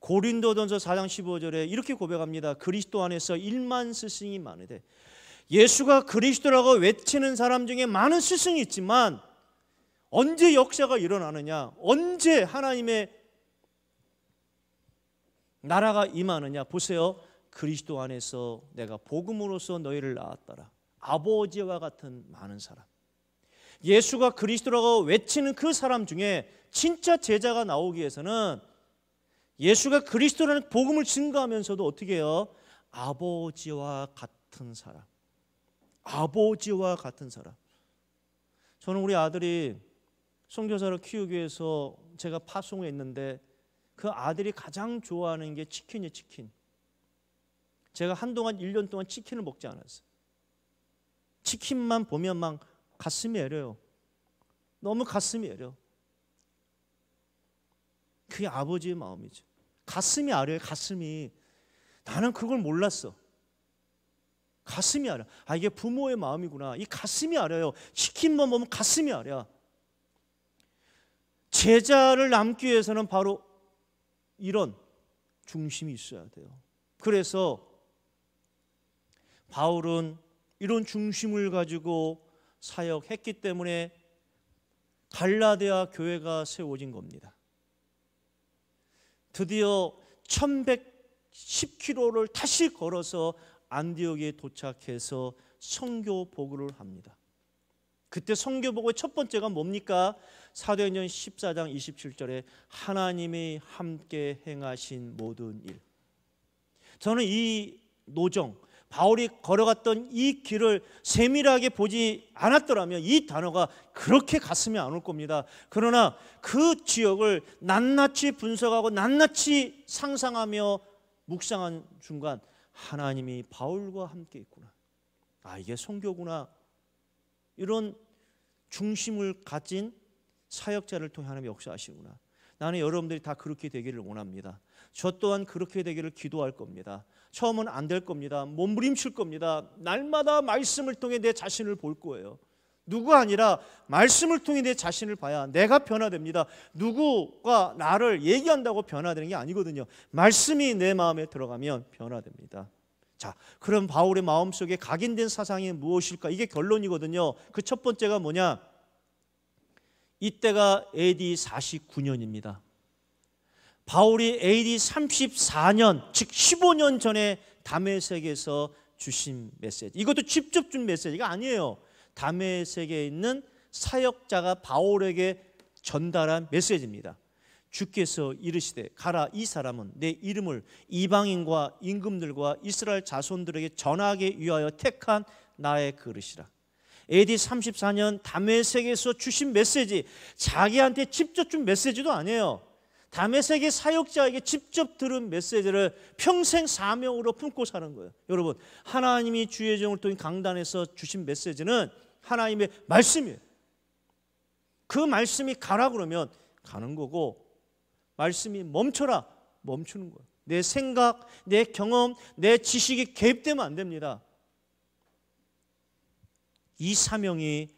고린도전서 4장 15절에 이렇게 고백합니다. 그리스도 안에서 일만 스승이 많으되 예수가 그리스도라고 외치는 사람 중에 많은 스승이 있지만 언제 역사가 일어나느냐? 언제 하나님의 나라가 임하느냐? 보세요. 그리스도 안에서 내가 복음으로서 너희를 낳았더라. 아버지와 같은 많은 사람. 예수가 그리스도라고 외치는 그 사람 중에 진짜 제자가 나오기 위해서는 예수가 그리스도라는 복음을 증거하면서도 어떻게 해요? 아버지와 같은 사람. 아버지와 같은 사람. 저는 우리 아들이 선교사를 키우기 위해서 제가 파송에 는데그 아들이 가장 좋아하는 게 치킨이 치킨. 제가 한동안 1년 동안 치킨을 먹지 않았어요. 치킨만 보면 막 가슴이 애려요. 너무 가슴이 애려. 그게 아버지의 마음이죠. 가슴이 아려요. 가슴이. 나는 그걸 몰랐어. 가슴이 아려. 아 이게 부모의 마음이구나. 이 가슴이 아려요. 치킨만 보면 가슴이 아려. 제자를 남기 위해서는 바로 이런 중심이 있어야 돼요. 그래서 바울은 이런 중심을 가지고 사역했기 때문에 갈라데아 교회가 세워진 겁니다. 드디어 1110km를 다시 걸어서 안디옥에 도착해서 성교 보고를 합니다. 그때 성교 보고의 첫 번째가 뭡니까? 사도행전 14장 27절에 하나님이 함께 행하신 모든 일. 저는 이 노정 바울이 걸어갔던 이 길을 세밀하게 보지 않았더라면 이 단어가 그렇게 갔으면 안 올 겁니다. 그러나 그 지역을 낱낱이 분석하고 낱낱이 상상하며 묵상한 순간 하나님이 바울과 함께 있구나. 아, 이게 성교구나. 이런 중심을 가진 사역자를 통해 하나님 역사하시구나. 나는 여러분들이 다 그렇게 되기를 원합니다. 저 또한 그렇게 되기를 기도할 겁니다. 처음은 안 될 겁니다. 몸부림칠 겁니다. 날마다 말씀을 통해 내 자신을 볼 거예요. 누구 아니라 말씀을 통해 내 자신을 봐야 내가 변화됩니다. 누구가 나를 얘기한다고 변화되는 게 아니거든요. 말씀이 내 마음에 들어가면 변화됩니다. 자, 그럼 바울의 마음속에 각인된 사상이 무엇일까? 이게 결론이거든요. 그 첫 번째가 뭐냐? 이때가 AD 49년입니다. 바울이 AD 34년, 즉 15년 전에 담에색에서 주신 메시지. 이것도 직접 준 메시지가 아니에요. 담에색에 있는 사역자가 바울에게 전달한 메시지입니다. 주께서 이르시되 가라 이 사람은 내 이름을 이방인과 임금들과 이스라엘 자손들에게 전하기 위하여 택한 나의 그릇이라. AD 34년 담에색에서 주신 메시지 자기한테 직접 준 메시지도 아니에요. 다메섹의 사역자에게 직접 들은 메시지를 평생 사명으로 품고 사는 거예요. 여러분, 하나님이 주의 종을 통해 강단에서 주신 메시지는 하나님의 말씀이에요. 그 말씀이 가라 그러면 가는 거고 말씀이 멈춰라 멈추는 거예요. 내 생각, 내 경험, 내 지식이 개입되면 안 됩니다. 이 사명이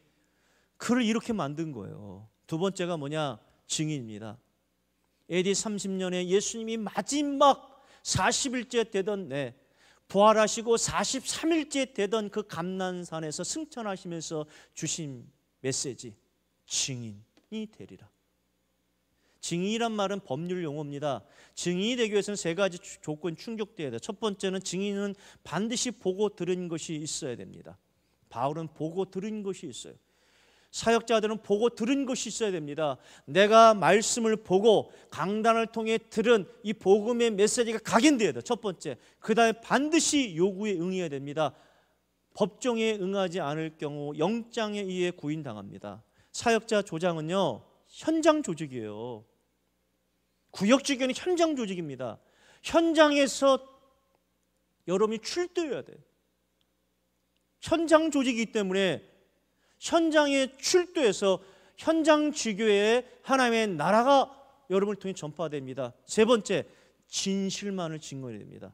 그를 이렇게 만든 거예요. 두 번째가 뭐냐? 증인입니다. AD 30년에 예수님이 마지막 40일째 되던 네, 부활하시고 43일째 되던 그 감난산에서 승천하시면서 주신 메시지 증인이 되리라. 증인이란 말은 법률 용어입니다. 증인이 되기 위해서는 세 가지 조건 충족어야 돼. 요첫 번째는 증인은 반드시 보고 들은 것이 있어야 됩니다. 바울은 보고 들은 것이 있어요. 사역자들은 보고 들은 것이 있어야 됩니다. 내가 말씀을 보고 강단을 통해 들은 이 복음의 메시지가 각인되어야 돼요. 첫 번째. 그다음에 반드시 요구에 응해야 됩니다. 법정에 응하지 않을 경우 영장에 의해 구인당합니다. 사역자 조장은요. 현장 조직이에요. 구역 주교는 현장 조직입니다. 현장에서 여러분이 출두해야 돼 현장 조직이기 때문에 현장에 출두해서 현장 지교에 하나님의 나라가 여러분을 통해 전파됩니다. 세 번째, 진실만을 증언해야 됩니다.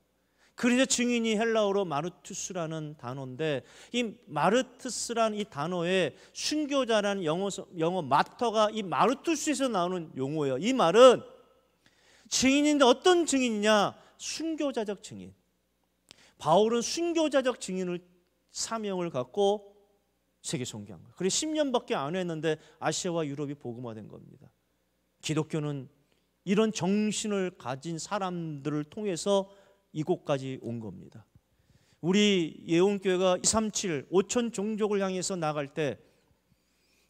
그래서 증인이 헬라어로 마르투스라는 단어인데 이 마르투스라는 이 단어에 순교자라는 영어 영어 마터가 이 마르투스에서 나오는 용어예요. 이 말은 증인인데 어떤 증인이냐? 순교자적 증인. 바울은 순교자적 증인을 사명을 갖고 세계 선교한 거예요. 그리 10년밖에 안 했는데 아시아와 유럽이 복음화된 겁니다. 기독교는 이런 정신을 가진 사람들을 통해서 이곳까지 온 겁니다. 우리 예원교회가 237, 5천 종족을 향해서 나갈 때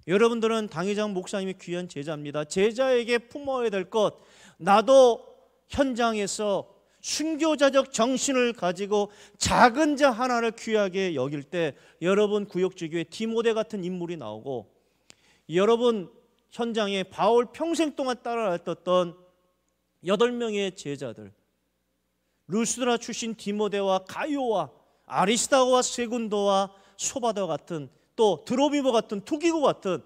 여러분들은 당회장 목사님이 귀한 제자입니다. 제자에게 품어야 될 것, 나도 현장에서 순교자적 정신을 가지고 작은 자 하나를 귀하게 여길 때 여러분 구역지교의 디모데 같은 인물이 나오고 여러분 현장에 바울 평생 동안 따라왔던 여덟 명의 제자들 루스드라 출신 디모데와 가요와 아리스타고와 세군도와 소바더 같은 또드로미버 같은 투기구 같은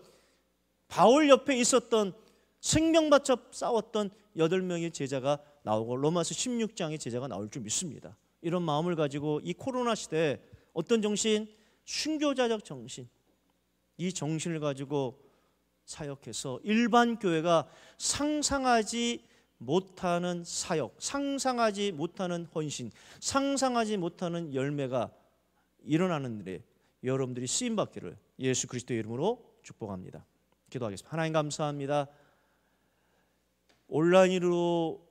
바울 옆에 있었던 생명받쳐 싸웠던 여덟 명의 제자가 나오고 로마서 16장의 제자가 나올 줄 믿습니다. 이런 마음을 가지고 이 코로나 시대에 어떤 정신? 순교자적 정신. 이 정신을 가지고 사역해서 일반 교회가 상상하지 못하는 사역, 상상하지 못하는 헌신, 상상하지 못하는 열매가 일어나는 일에 여러분들이 쓰임 받기를 예수 그리스도의 이름으로 축복합니다. 기도하겠습니다. 하나님 감사합니다. 온라인으로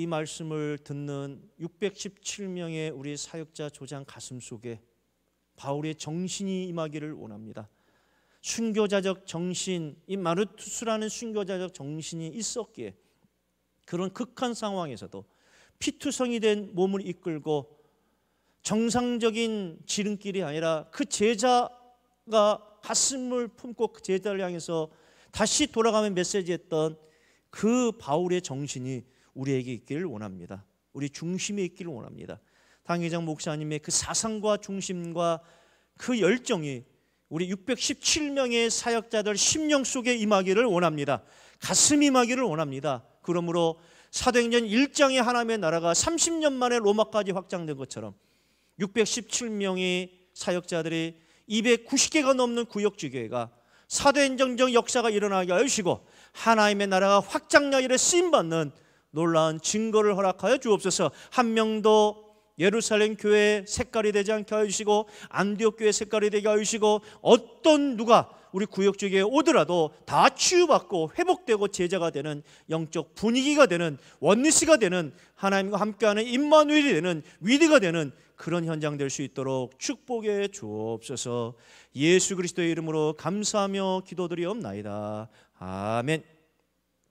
이 말씀을 듣는 617명의 우리 사역자 조장 가슴 속에 바울의 정신이 임하기를 원합니다. 순교자적 정신, 이 마르투스라는 순교자적 정신이 있었기에 그런 극한 상황에서도 피투성이 된 몸을 이끌고 정상적인 지름길이 아니라 그 제자가 가슴을 품고 그 제자를 향해서 다시 돌아가며 메시지했던 그 바울의 정신이 우리에게 있기를 원합니다. 우리 중심에 있기를 원합니다. 당회장 목사님의 그 사상과 중심과 그 열정이 우리 617명의 사역자들 심령 속에 임하기를 원합니다. 가슴 임하기를 원합니다. 그러므로 사도행전 1장의 하나님의 나라가 30년 만에 로마까지 확장된 것처럼 617명의 사역자들이 290개가 넘는 구역지 교회가 사도행정적 역사가 일어나게 하시고 하나님의 나라가 확장력에 쓰임받는 놀라운 증거를 허락하여 주옵소서. 한 명도 예루살렘 교회의 색깔이 되지 않게 하여 주시고 안디옥 교회의 색깔이 되게 하여 주시고 어떤 누가 우리 구역지에 오더라도 다 치유받고 회복되고 제자가 되는 영적 분위기가 되는 원리스가 되는 하나님과 함께하는 임마누이 되는 위대가 되는 그런 현장 될 수 있도록 축복해 주옵소서 예수 그리스도의 이름으로 감사하며 기도드리옵나이다 아멘